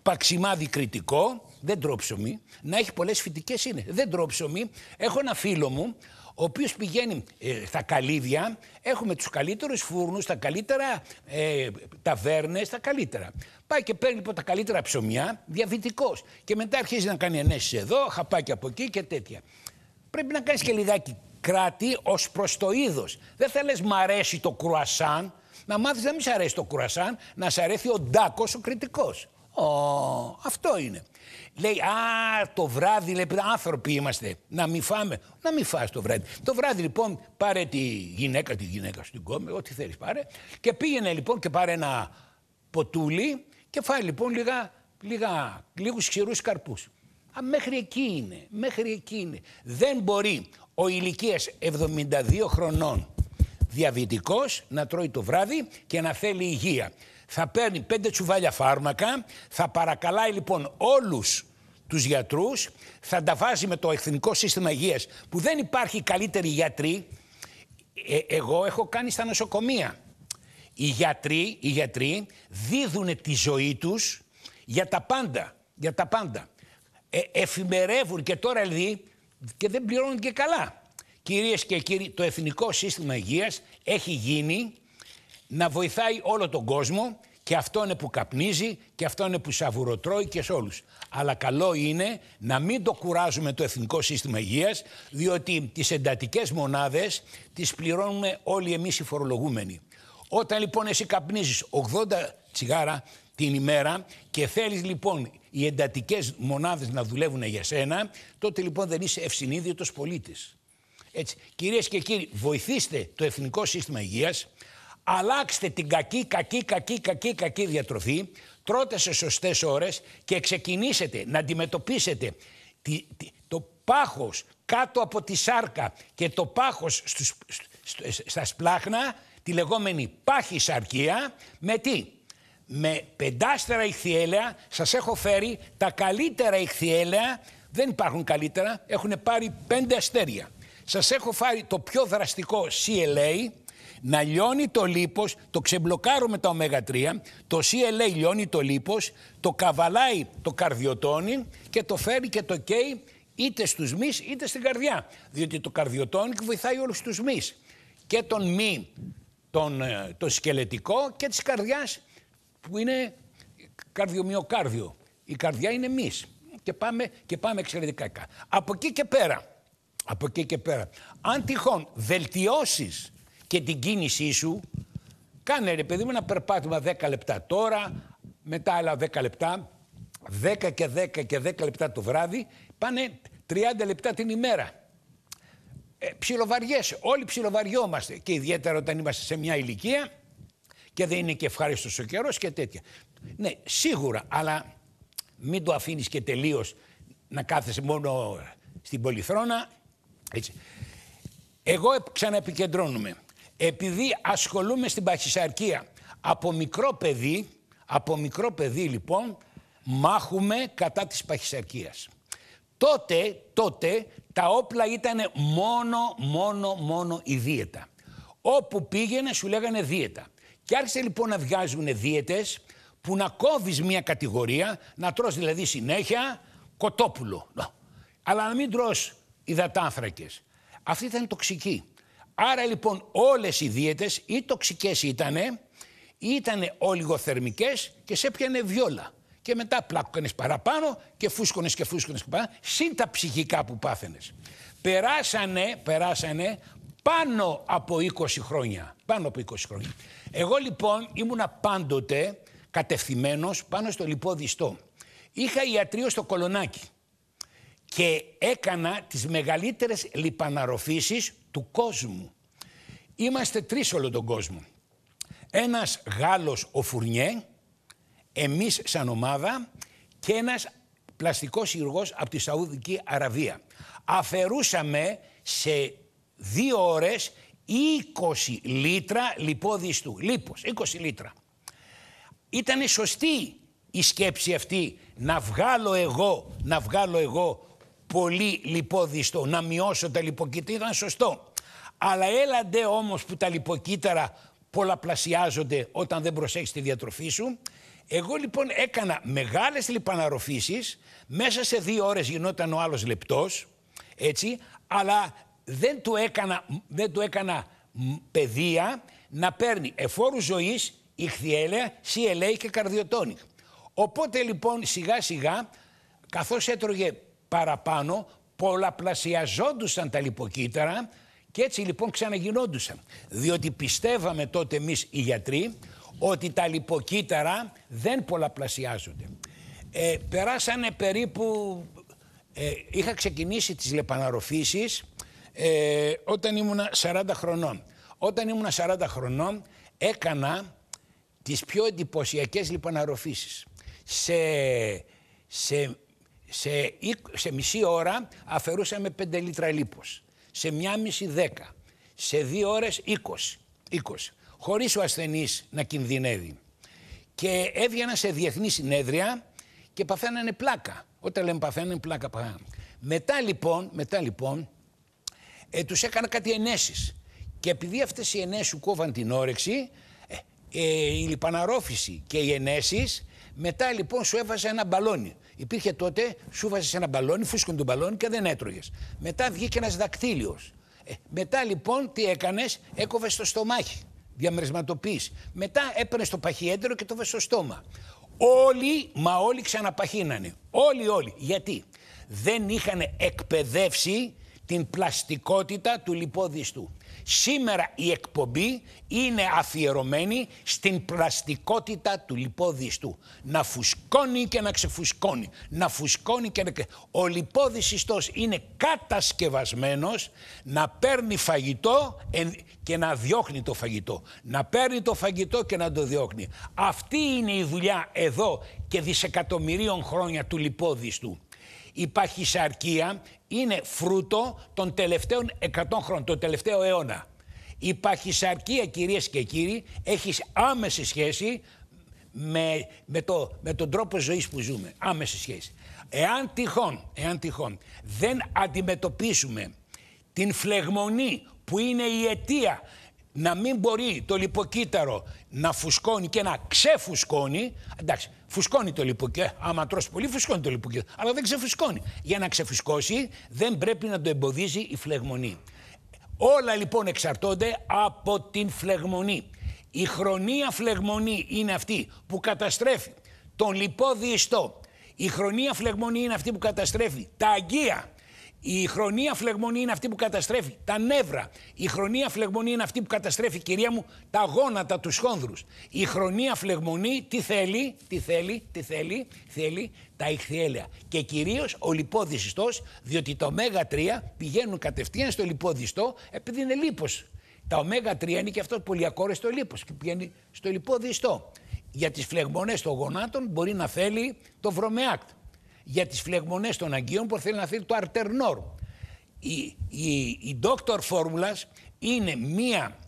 παξιμάδι κριτικό, δεν τρώψωμη, να έχει πολλές φυτικές είναι. Δεν τρώψωμη. Έχω ένα φίλο μου, ο οποίος πηγαίνει ε, στα καλύβια, έχουμε τους καλύτερους φούρνους, τα καλύτερα ε, ταβέρνες, τα καλύτερα. Πάει και παίρνει λοιπόν τα καλύτερα ψωμιά, διαβητικός. Και μετά αρχίζει να κάνει ενέσεις εδώ, χαπάκι από εκεί και τέτοια. Πρέπει να κάνεις και λιγάκι κράτη ως προς το είδος. Δεν θα λες μ' αρέσει το κρουασάν, να μάθεις να μην σ' αρέσει το κρουασάν, να σ' αρέσει ο ντάκος ο κριτικός αυτό είναι. Λέει, α, το βράδυ, λέει, άνθρωποι είμαστε, να μην φάμε. Να μην φας το βράδυ. Το βράδυ, λοιπόν, πάρε τη γυναίκα, τη γυναίκα στην κόμη, ό,τι θέλεις πάρε. Και πήγαινε, λοιπόν, και πάρε ένα ποτούλι και φάει, λοιπόν, λίγα, λίγα, λίγους ξηρούς καρπούς. Α, μέχρι εκεί είναι, μέχρι εκεί είναι. Δεν μπορεί ο ηλικίας 72 χρονών διαβητικός να τρώει το βράδυ και να θέλει υγεία θα παίρνει πέντε τσουβάλια φάρμακα, θα παρακαλάει λοιπόν όλους τους γιατρούς, θα τα βάζει με το Εθνικό Σύστημα Υγείας που δεν υπάρχει καλύτερη γιατροί. Ε, εγώ έχω κάνει στα νοσοκομεία. Οι γιατροί, οι γιατροί δίδουν τη ζωή τους για τα πάντα. Για τα πάντα. Ε, εφημερεύουν και τώρα δηλαδή και δεν πληρώνουν και καλά. Κυρίες και κύριοι, το Εθνικό Σύστημα Υγείας έχει γίνει να βοηθάει όλο τον κόσμο και αυτό είναι που καπνίζει και αυτό είναι που σαβουροτρώει και σε όλους. Αλλά καλό είναι να μην το κουράζουμε το Εθνικό Σύστημα Υγείας διότι τις εντατικές μονάδες τις πληρώνουμε όλοι εμείς οι φορολογούμενοι. Όταν λοιπόν εσύ καπνίζεις 80 τσιγάρα την ημέρα και θέλεις λοιπόν οι εντατικές μονάδες να δουλεύουν για σένα, τότε λοιπόν δεν είσαι ευσυνείδητος πολίτης. Έτσι. Κυρίες και κύριοι, βοηθήστε το Εθνικό Σύστημα Υγείας, Αλλάξτε την κακή, κακή, κακή, κακή, κακή διατροφή, τρώτε σε σωστές ώρες και ξεκινήσετε να αντιμετωπίσετε το πάχος κάτω από τη σάρκα και το πάχος στους, στα σπλάχνα, τη λεγόμενη πάχη σαρκία, με τι, με πεντάστερα ηχθιέλαια σας έχω φέρει τα καλύτερα ηχθιέλαια, δεν υπάρχουν καλύτερα, έχουν πάρει πέντε αστέρια. Σας έχω φάρει το πιο δραστικό CLA, να λιώνει το λίπος, το ξεμπλοκάρω με τα ω3, το CLA λιώνει το λίπος, το καβαλάει το καρδιοτόνι και το φέρει και το καίει είτε στους μυς είτε στην καρδιά. Διότι το καρδιοτόνι βοηθάει όλους τους μυς. Και τον μη, τον, ε, το σκελετικό και της καρδιάς που είναι καρδιομυοκάρδιο. Η καρδιά είναι μυς. Και πάμε, και πάμε εξαιρετικά. Από εκεί και πέρα, από εκεί και πέρα, αν τυχόν βελτιώσεις και την κίνησή σου, κάνε ρε παιδί μου ένα περπάτημα 10 λεπτά τώρα, μετά άλλα 10 λεπτά, 10 και 10 και 10 λεπτά το βράδυ, πάνε 30 λεπτά την ημέρα. Ε, ψιλοβαριέσαι, όλοι ψιλοβαριόμαστε και ιδιαίτερα όταν είμαστε σε μια ηλικία και δεν είναι και ευχάριστος ο καιρός και τέτοια. Ναι, σίγουρα, αλλά μην το αφήνεις και τελείως να κάθεσαι μόνο στην πολυθρόνα. Έτσι. Εγώ ξαναεπικεντρώνουμε επειδή ασχολούμαι στην παχυσαρκία από μικρό παιδί, από μικρό παιδί λοιπόν, μάχουμε κατά της παχυσαρκίας. Τότε, τότε τα όπλα ήταν μόνο, μόνο, μόνο η δίαιτα. Όπου πήγαινε σου λέγανε δίαιτα. Και άρχισε λοιπόν να βγάζουν δίαιτες που να κόβεις μια κατηγορία, να τρως δηλαδή συνέχεια κοτόπουλο. Αλλά να μην τρως υδατάνθρακες. Αυτή ήταν τοξική. Άρα λοιπόν όλες οι δίαιτες ή τοξικές ήτανε, ήτανε ολιγοθερμικές και σε πιανε βιόλα. Και μετά πλάκωνες παραπάνω και φούσκωνες και φούσκωνες και παραπάνω, συν τα ψυχικά που πάθαινες. Περάσανε, περάσανε πάνω από 20 χρόνια. Πάνω από 20 χρόνια. Εγώ λοιπόν ήμουνα πάντοτε κατευθυμένος πάνω στο λιπόδιστό. Είχα ιατρείο στο Κολονάκι και έκανα τις μεγαλύτερες λιπαναρωφήσεις του κόσμου. Είμαστε τρεις όλο τον κόσμο. Ένας Γάλλος ο Φουρνιέ, εμείς σαν ομάδα και ένας πλαστικός χειρουργός από τη Σαουδική Αραβία. Αφαιρούσαμε σε δύο ώρες 20 λίτρα του λίπος, 20 λίτρα. Ήταν σωστή η σκέψη αυτή να βγάλω εγώ, να βγάλω εγώ πολύ λιπόδιστο, να μειώσω τα λιποκύτταρα ήταν σωστό. Αλλά έλαντε όμως που τα λιποκύτταρα πολλαπλασιάζονται όταν δεν προσέχεις τη διατροφή σου. Εγώ λοιπόν έκανα μεγάλες λιπαναρροφήσεις, μέσα σε δύο ώρες γινόταν ο άλλος λεπτός, έτσι, αλλά δεν του έκανα, δεν του έκανα παιδεία να παίρνει εφόρου ζωής, ηχθιέλαια, CLA και καρδιοτόνικ. Οπότε λοιπόν σιγά σιγά καθώς έτρωγε παραπάνω πολλαπλασιαζόντουσαν τα λιποκύτταρα και έτσι λοιπόν ξαναγινόντουσαν. Διότι πιστεύαμε τότε εμείς οι γιατροί ότι τα λιποκύτταρα δεν πολλαπλασιάζονται. Ε, περάσανε περίπου... Ε, είχα ξεκινήσει τις λεπαναρωφήσεις ε, όταν ήμουνα 40 χρονών. Όταν ήμουνα 40 χρονών έκανα τις πιο εντυπωσιακές λιπαναρροφήσεις. Σε, σε σε, μισή ώρα αφαιρούσαμε 5 λίτρα λίπος. Σε μια μισή δέκα. Σε δύο ώρες 20. 20. Χωρίς ο ασθενής να κινδυνεύει. Και έβγαινα σε διεθνή συνέδρια και παθαίνανε πλάκα. Όταν λέμε παθαίνανε πλάκα, παθαίνανε. Μετά λοιπόν, μετά λοιπόν ε, τους έκανα κάτι ενέσεις. Και επειδή αυτές οι ενέσεις σου κόβαν την όρεξη, ε, ε, η λιπαναρόφηση και οι ενέσεις, μετά λοιπόν σου έβαζα ένα μπαλόνι. Υπήρχε τότε, σου βάζεις ένα μπαλόνι, φούσκουν τον μπαλόνι και δεν έτρωγες. Μετά βγήκε ένας δακτύλιος. Ε, μετά λοιπόν τι έκανες, έκοβες το στομάχι. Διαμερισματοποιεί. Μετά έπαιρνες το παχιέντερο και το βες στο στόμα. Όλοι, μα όλοι ξαναπαχύνανε. Όλοι, όλοι. Γιατί δεν είχαν εκπαιδεύσει την πλαστικότητα του λιπόδιστου. Σήμερα η εκπομπή είναι αφιερωμένη στην πλαστικότητα του λιπόδιστου. Να φουσκώνει και να ξεφουσκώνει. Να φουσκώνει και να Ο λιπόδης είναι κατασκευασμένος να παίρνει φαγητό και να διώχνει το φαγητό. Να παίρνει το φαγητό και να το διώχνει. Αυτή είναι η δουλειά εδώ και δισεκατομμυρίων χρόνια του λιπόδιστου. Η παχυσαρκία είναι φρούτο των τελευταίων 100 χρόνων, τον τελευταίο αιώνα. Η παχυσαρκία, κυρίες και κύριοι, έχει άμεση σχέση με, με, το, με τον τρόπο ζωής που ζούμε. Άμεση σχέση. Εάν τυχόν, εάν τυχόν δεν αντιμετωπίσουμε την φλεγμονή που είναι η αιτία να μην μπορεί το λιποκύτταρο να φουσκώνει και να ξεφουσκώνει. Εντάξει, φουσκώνει το λιποκύτταρο. Ε, άμα τρώσει πολύ, φουσκώνει το λιποκύτταρο. Αλλά δεν ξεφουσκώνει. Για να ξεφουσκώσει, δεν πρέπει να το εμποδίζει η φλεγμονή. Όλα λοιπόν εξαρτώνται από την φλεγμονή. Η χρονία φλεγμονή είναι αυτή που καταστρέφει τον λιπόδι ιστό. Η χρονία φλεγμονή είναι αυτή που καταστρέφει τα αγκία η χρονία φλεγμονή είναι αυτή που καταστρέφει τα νεύρα. Η χρονία φλεγμονή είναι αυτή που καταστρέφει, κυρία μου, τα γόνατα, τους χόνδρους. Η χρονία φλεγμονή τι θέλει, τι θέλει, τι θέλει, θέλει τα ηχθιέλαια. Και κυρίως ο λιπόδιστό, διότι τα ω3 πηγαίνουν κατευθείαν στο λιπόδιστό επειδή είναι λίπος. Τα ω3 είναι και αυτό πολυακόρεστο λίπος και πηγαίνει στο λιπόδιστό. Για τις φλεγμονές των γονάτων μπορεί να θέλει το βρωμεάκτ για τις φλεγμονές των αγκίων που θέλει να θέλει το αρτερνόρ. Η, η, η Doctor Formulas είναι μία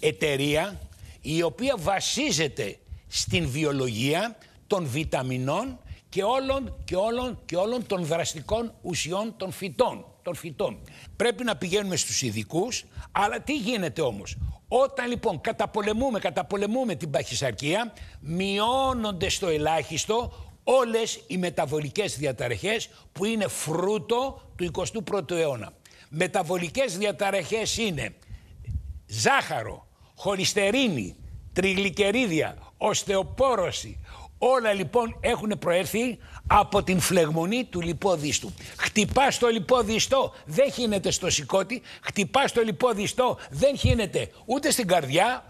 εταιρεία η οποία βασίζεται στην βιολογία των βιταμινών και όλων, και όλων, και όλων των δραστικών ουσιών των φυτών. Των φυτών. Πρέπει να πηγαίνουμε στους ειδικούς, αλλά τι γίνεται όμως. Όταν λοιπόν καταπολεμούμε, καταπολεμούμε την παχυσαρκία, μειώνονται στο ελάχιστο όλες οι μεταβολικές διαταραχές που είναι φρούτο του 21ου αιώνα. Μεταβολικές διαταραχές είναι ζάχαρο, χολυστερίνη, τριγλικερίδια, οστεοπόρωση. Όλα λοιπόν έχουν προέρθει από την φλεγμονή του λιπόδιστου. Χτυπάς το λιπόδιστό, δεν χύνεται στο σηκώτη. Χτυπάς το λιπόδιστό, δεν χύνεται ούτε στην καρδιά,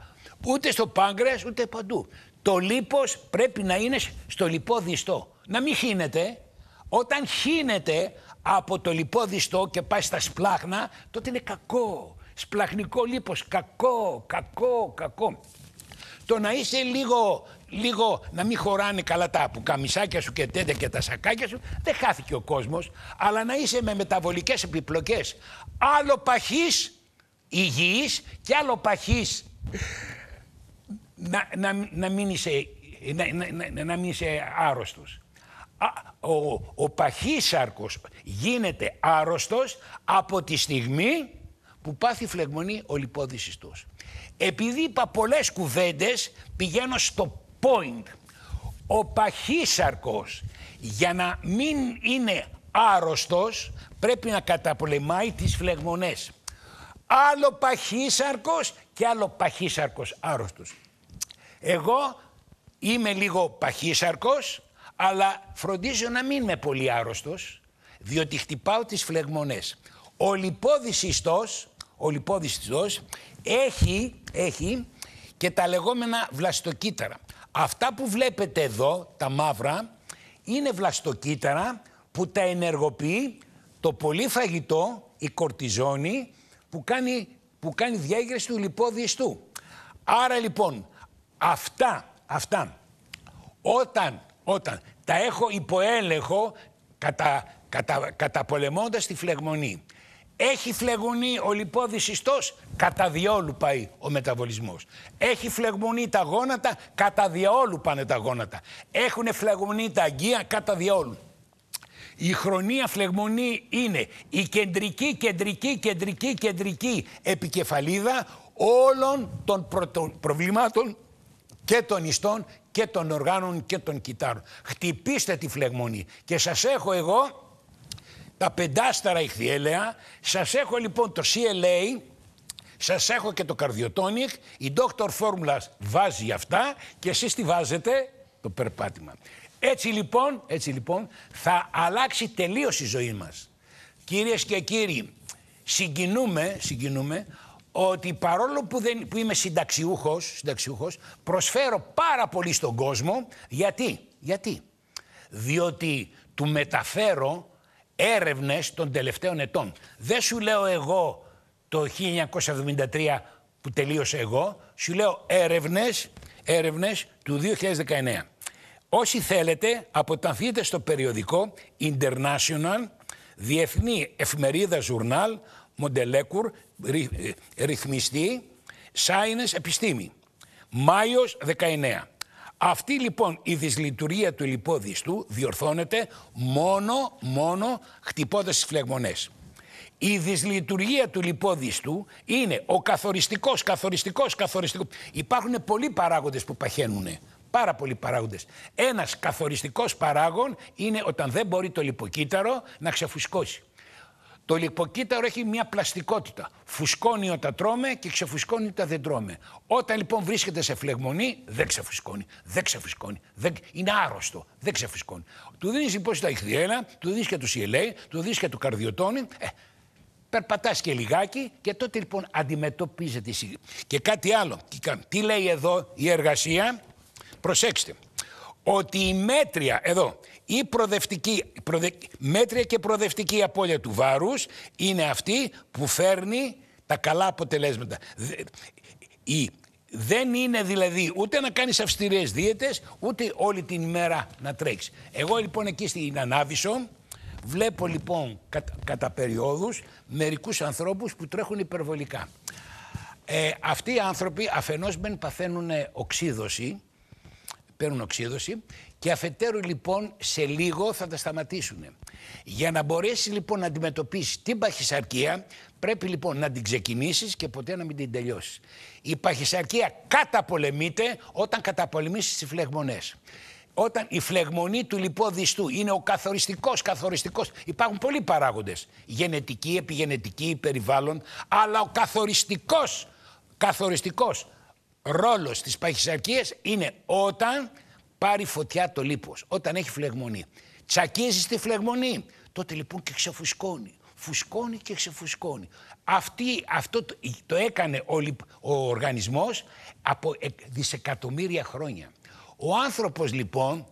ούτε στο πάγκρεας, ούτε παντού. Το λίπος πρέπει να είναι στο λιπόδιστο. Να μην χύνεται. Όταν χύνεται από το λιπόδιστο και πάει στα σπλάχνα, τότε είναι κακό. Σπλαχνικό λίπος. Κακό, κακό, κακό. Το να είσαι λίγο, λίγο να μην χωράνε καλά τα πουκαμισάκια σου και τέτοια και τα σακάκια σου, δεν χάθηκε ο κόσμος, αλλά να είσαι με μεταβολικές επιπλοκές. Άλλο παχής υγιής και άλλο να, να, να, μην, είσαι, να, άρρωστος. Ο, ο παχύσαρκος γίνεται άρρωστος από τη στιγμή που πάθει φλεγμονή ο λιπόδης ιστός. Επειδή είπα πολλές κουβέντες, πηγαίνω στο point. Ο παχύσαρκος για να μην είναι άρρωστος πρέπει να καταπολεμάει τις φλεγμονές. Άλλο παχύσαρκος και άλλο παχύσαρκος άρρωστος. Εγώ είμαι λίγο παχύσαρκος, αλλά φροντίζω να μην είμαι πολύ άρρωστος, διότι χτυπάω τις φλεγμονές. Ο λιπόδης ιστός, ο λιπόδης ιστός έχει, έχει και τα λεγόμενα βλαστοκύτταρα. Αυτά που βλέπετε εδώ, τα μαύρα, είναι βλαστοκύτταρα που τα ενεργοποιεί το πολύ φαγητό, η κορτιζόνη, που κάνει, που κάνει διέγερση του λιπόδιστού. Άρα λοιπόν, Αυτά, αυτά, όταν, όταν τα έχω υποέλεγχο κατα, κατα, καταπολεμώντας τη φλεγμονή. Έχει φλεγμονή ο λιπόδης ιστός, κατά διόλου πάει ο μεταβολισμός. Έχει φλεγμονή τα γόνατα, κατά διόλου πάνε τα γόνατα. Έχουν φλεγμονή τα αγκία, κατά διόλου. Η χρονία φλεγμονή είναι η κεντρική, κεντρική, κεντρική, κεντρική επικεφαλίδα όλων των προβλημάτων και των ιστών και των οργάνων και των κυτάρων. Χτυπήστε τη φλεγμονή και σας έχω εγώ τα πεντάσταρα ηχθιέλεα, σας έχω λοιπόν το CLA, σας έχω και το καρδιοτόνικ, η Dr. Formula βάζει αυτά και εσείς τη βάζετε, το περπάτημα. Έτσι λοιπόν, έτσι λοιπόν θα αλλάξει τελείως η ζωή μας. Κυρίες και κύριοι, συγκινούμε, συγκινούμε ότι παρόλο που, δεν, που είμαι συνταξιούχος, συνταξιούχος, προσφέρω πάρα πολύ στον κόσμο. Γιατί, γιατί. Διότι του μεταφέρω έρευνες των τελευταίων ετών. Δεν σου λέω εγώ το 1973 που τελείωσε εγώ, σου λέω έρευνες, έρευνες του 2019. Όσοι θέλετε, αποτανθείτε στο περιοδικό International, διεθνή εφημερίδα, ζουρνάλ, Μοντελέκουρ, ε, ρυθμιστή, σάινες, Επιστήμη. Μάιος 19. Αυτή λοιπόν η δυσλειτουργία του λιπόδιστου διορθώνεται μόνο, μόνο χτυπώντας τις φλεγμονές. Η δυσλειτουργία του λιπόδιστου είναι ο καθοριστικός, καθοριστικός, καθοριστικός. Υπάρχουν πολλοί παράγοντες που παχαίνουν. Πάρα πολλοί παράγοντες. Ένας καθοριστικός παράγον είναι όταν δεν μπορεί το λιποκύτταρο να ξεφουσκώσει. Το λιποκύτταρο έχει μια πλαστικότητα. Φουσκώνει όταν τρώμε και ξεφουσκώνει όταν δεν τρώμε. Όταν λοιπόν βρίσκεται σε φλεγμονή, δεν ξεφουσκώνει. Δεν ξεφουσκώνει. Δεν... Είναι άρρωστο. Δεν ξεφουσκώνει. Του δίνεις λοιπόν τα ηχθιέλα, του δίνεις και του σιελέι, του δίνεις και του καρδιοτόνι. Ε, Περπατάς και λιγάκι και τότε λοιπόν αντιμετωπίζεται η Και κάτι άλλο. Τι λέει εδώ η εργασία. Προσέξτε. Ότι η μέτρια, εδώ, η μέτρια και προοδευτική απώλεια του βάρους είναι αυτή που φέρνει τα καλά αποτελέσματα. Η, δεν είναι δηλαδή ούτε να κάνεις αυστηρές δίαιτες, ούτε όλη την ημέρα να τρέξεις. Εγώ λοιπόν εκεί στην Ανάβησο βλέπω λοιπόν κατα, κατά περιόδους μερικούς ανθρώπους που τρέχουν υπερβολικά. Ε, αυτοί οι άνθρωποι αφενός μεν παθαίνουν οξύδωση, παίρνουν οξύδωση και αφετέρου λοιπόν σε λίγο θα τα σταματήσουν. Για να μπορέσει λοιπόν να αντιμετωπίσει την παχυσαρκία, πρέπει λοιπόν να την ξεκινήσεις και ποτέ να μην την τελειώσεις. Η παχυσαρκία καταπολεμείται όταν καταπολεμήσεις τις φλεγμονές. Όταν η φλεγμονή του λιπόδιστού είναι ο καθοριστικός, καθοριστικός. Υπάρχουν πολλοί παράγοντες. Γενετική, επιγενετική, περιβάλλον. Αλλά ο καθοριστικός, καθοριστικός ρόλος της παχυσαρκίας είναι όταν πάρει φωτιά το λίπος όταν έχει φλεγμονή. Τσακίζεις τη φλεγμονή. Τότε λοιπόν και ξεφουσκώνει. Φουσκώνει και ξεφουσκώνει. Αυτή, αυτό το, έκανε ο, ο οργανισμός από δισεκατομμύρια χρόνια. Ο άνθρωπος λοιπόν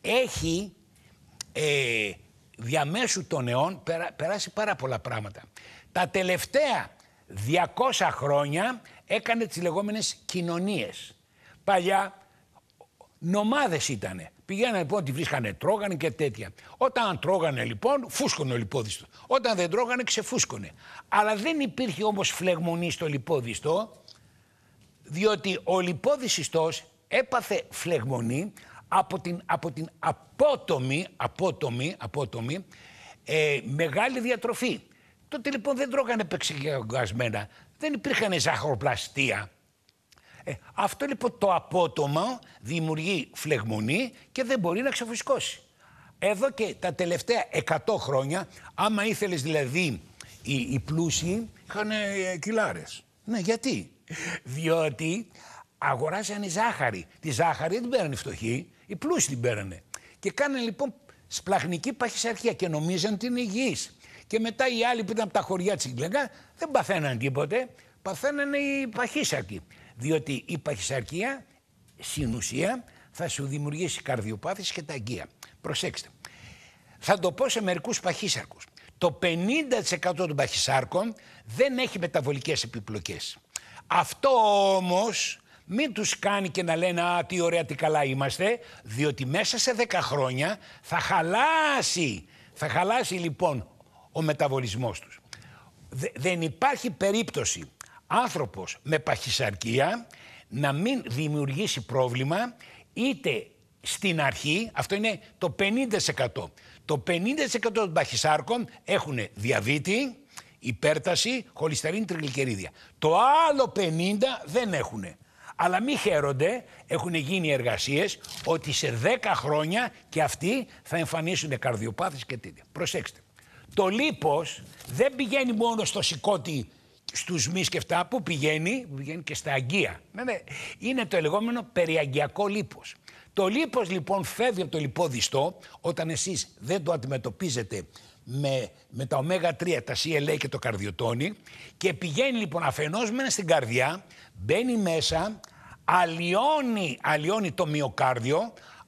έχει ε, διαμέσου των αιών περάσει πάρα πολλά πράγματα. Τα τελευταία 200 χρόνια έκανε τις λεγόμενες κοινωνίες. Παλιά Νομάδες ήταν. Πηγαίνανε τη βρίσκανε, τρώγανε και τέτοια. Όταν τρώγανε λοιπόν, φούσκωνε ο λιπόδιστο. Όταν δεν τρώγανε, ξεφούσκωνε. Αλλά δεν υπήρχε όμως φλεγμονή στο λιπόδιστο, διότι ο λιπόδιστο έπαθε φλεγμονή από την, από την απότομη, απότομη, απότομη ε, μεγάλη διατροφή. Τότε λοιπόν δεν τρώγανε επεξεργασμένα, δεν υπήρχαν ζαχαροπλαστεία. Ε, αυτό λοιπόν το απότομα δημιουργεί φλεγμονή και δεν μπορεί να ξεφουσκώσει. Εδώ και τα τελευταία 100 χρόνια, άμα ήθελες δηλαδή οι, πλούσιοι είχαν ε, κιλάρες. Ναι, γιατί. Διότι η ζάχαρη. Τη ζάχαρη δεν πέρανε φτωχοί, οι πλούσιοι την πέρανε. Και κάνανε λοιπόν σπλαχνική παχυσαρχία και νομίζαν την υγιής. Και μετά οι άλλοι που ήταν από τα χωριά της Ιγκλέγκα δεν παθαίναν τίποτε, παθαίνανε οι παχύσαρκοι. Διότι η παχυσαρκία στην ουσία θα σου δημιουργήσει καρδιοπάθηση και τα Προσέξτε. Θα το πω σε μερικούς παχύσαρκους. Το 50% των παχυσάρκων δεν έχει μεταβολικές επιπλοκές. Αυτό όμως μην τους κάνει και να λένε «Α, τι ωραία, τι καλά είμαστε», διότι μέσα σε 10 χρόνια θα χαλάσει, θα χαλάσει λοιπόν ο μεταβολισμός τους. Δεν υπάρχει περίπτωση άνθρωπος με παχυσαρκία να μην δημιουργήσει πρόβλημα είτε στην αρχή, αυτό είναι το 50%. Το 50% των παχυσάρκων έχουν διαβήτη, υπέρταση, χολυστερίνη, τριγλυκερίδια. Το άλλο 50% δεν έχουν. Αλλά μη χαίρονται, έχουν γίνει εργασίες ότι σε 10 χρόνια και αυτοί θα εμφανίσουν καρδιοπάθηση και τέτοια. Προσέξτε, το λίπος δεν πηγαίνει μόνο στο σηκώτη στους μη και αυτά που πηγαίνει, που πηγαίνει και στα αγκία. Ναι, ναι. Είναι το λεγόμενο περιαγκιακό λίπος. Το λίπος λοιπόν φεύγει από το λιπόδιστό όταν εσείς δεν το αντιμετωπίζετε με, με τα ωμέγα 3, τα CLA και το καρδιοτόνι και πηγαίνει λοιπόν αφενός μέσα στην καρδιά, μπαίνει μέσα, αλλοιώνει, αλλοιώνει το μυοκάρδιο,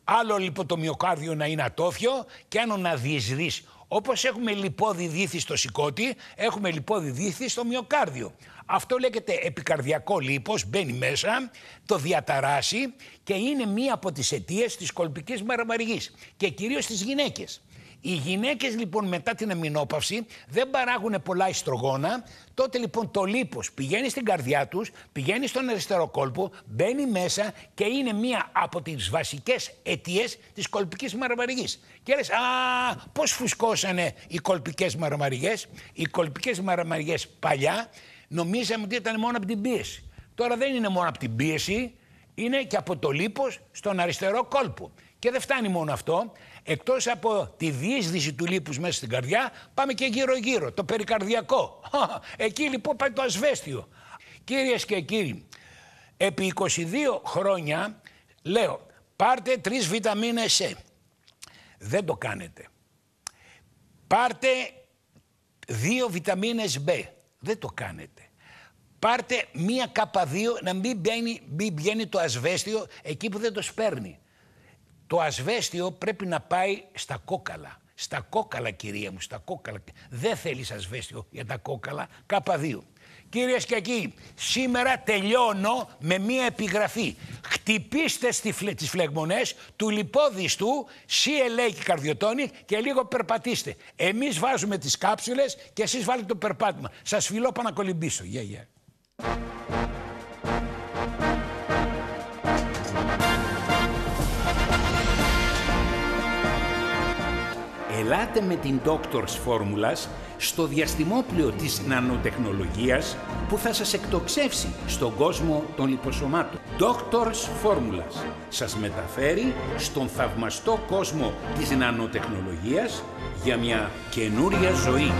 άλλο λοιπόν το μυοκάρδιο να είναι ατόφιο και άλλο να διεισδύσει. Όπως έχουμε λιπόδι δίθη στο σηκώτη, έχουμε λιπόδι δίθη στο μυοκάρδιο. Αυτό λέγεται επικαρδιακό λίπος, μπαίνει μέσα, το διαταράσει και είναι μία από τις αιτίες της κολπικής μαραμαριγής και κυρίως στι γυναίκες. Οι γυναίκες λοιπόν μετά την αμυνόπαυση δεν παράγουν πολλά ιστρογόνα. Τότε λοιπόν το λίπος πηγαίνει στην καρδιά τους, πηγαίνει στον αριστερό κόλπο, μπαίνει μέσα και είναι μία από τις βασικές αιτίες της κολπικής μαρομαριγή. Και λες, Α, πώς φουσκώσανε οι κολπικές μαρμαριγές. Οι κολπικές μαρμαριγές παλιά νομίζαμε ότι ήταν μόνο από την πίεση. Τώρα δεν είναι μόνο από την πίεση, είναι και από το λίπος στον αριστερό κόλπο. Και δεν φτάνει μόνο αυτό. Εκτός από τη διείσδυση του λίπους μέσα στην καρδιά, πάμε και γύρω-γύρω, το περικαρδιακό. Εκεί λοιπόν πάει το ασβέστιο. Κυρίες και κύριοι, επί 22 χρόνια λέω, πάρτε τρεις βιταμίνες C. Δεν το κάνετε. Πάρτε δύο βιταμίνες B. Δεν το κάνετε. Πάρτε κάπα K2 να μην μπαίνει, μην μπαίνει το ασβέστιο εκεί που δεν το σπέρνει. Το ασβέστιο πρέπει να πάει στα κόκαλα. Στα κόκαλα, κυρία μου, στα κόκαλα. Δεν θέλεις ασβέστιο για τα κόκαλα. Κάπα δύο. Κυρίες και κύριοι, σήμερα τελειώνω με μία επιγραφή. Χτυπήστε τις φλεγμονές φλεγμονές του λιπόδιστου, CLA και καρδιοτόνη και λίγο περπατήστε. Εμείς βάζουμε τις κάψουλες και εσείς βάλετε το περπάτημα. Σας φιλώ κολυμπήσω. Γεια, yeah, yeah. Ελάτε με την Doctors Formulas στο διαστημόπλαιο της νανοτεχνολογίας που θα σας εκτοξεύσει στον κόσμο των λιποσωμάτων. Doctors Formulas σας μεταφέρει στον θαυμαστό κόσμο της νανοτεχνολογίας για μια καινούρια ζωή.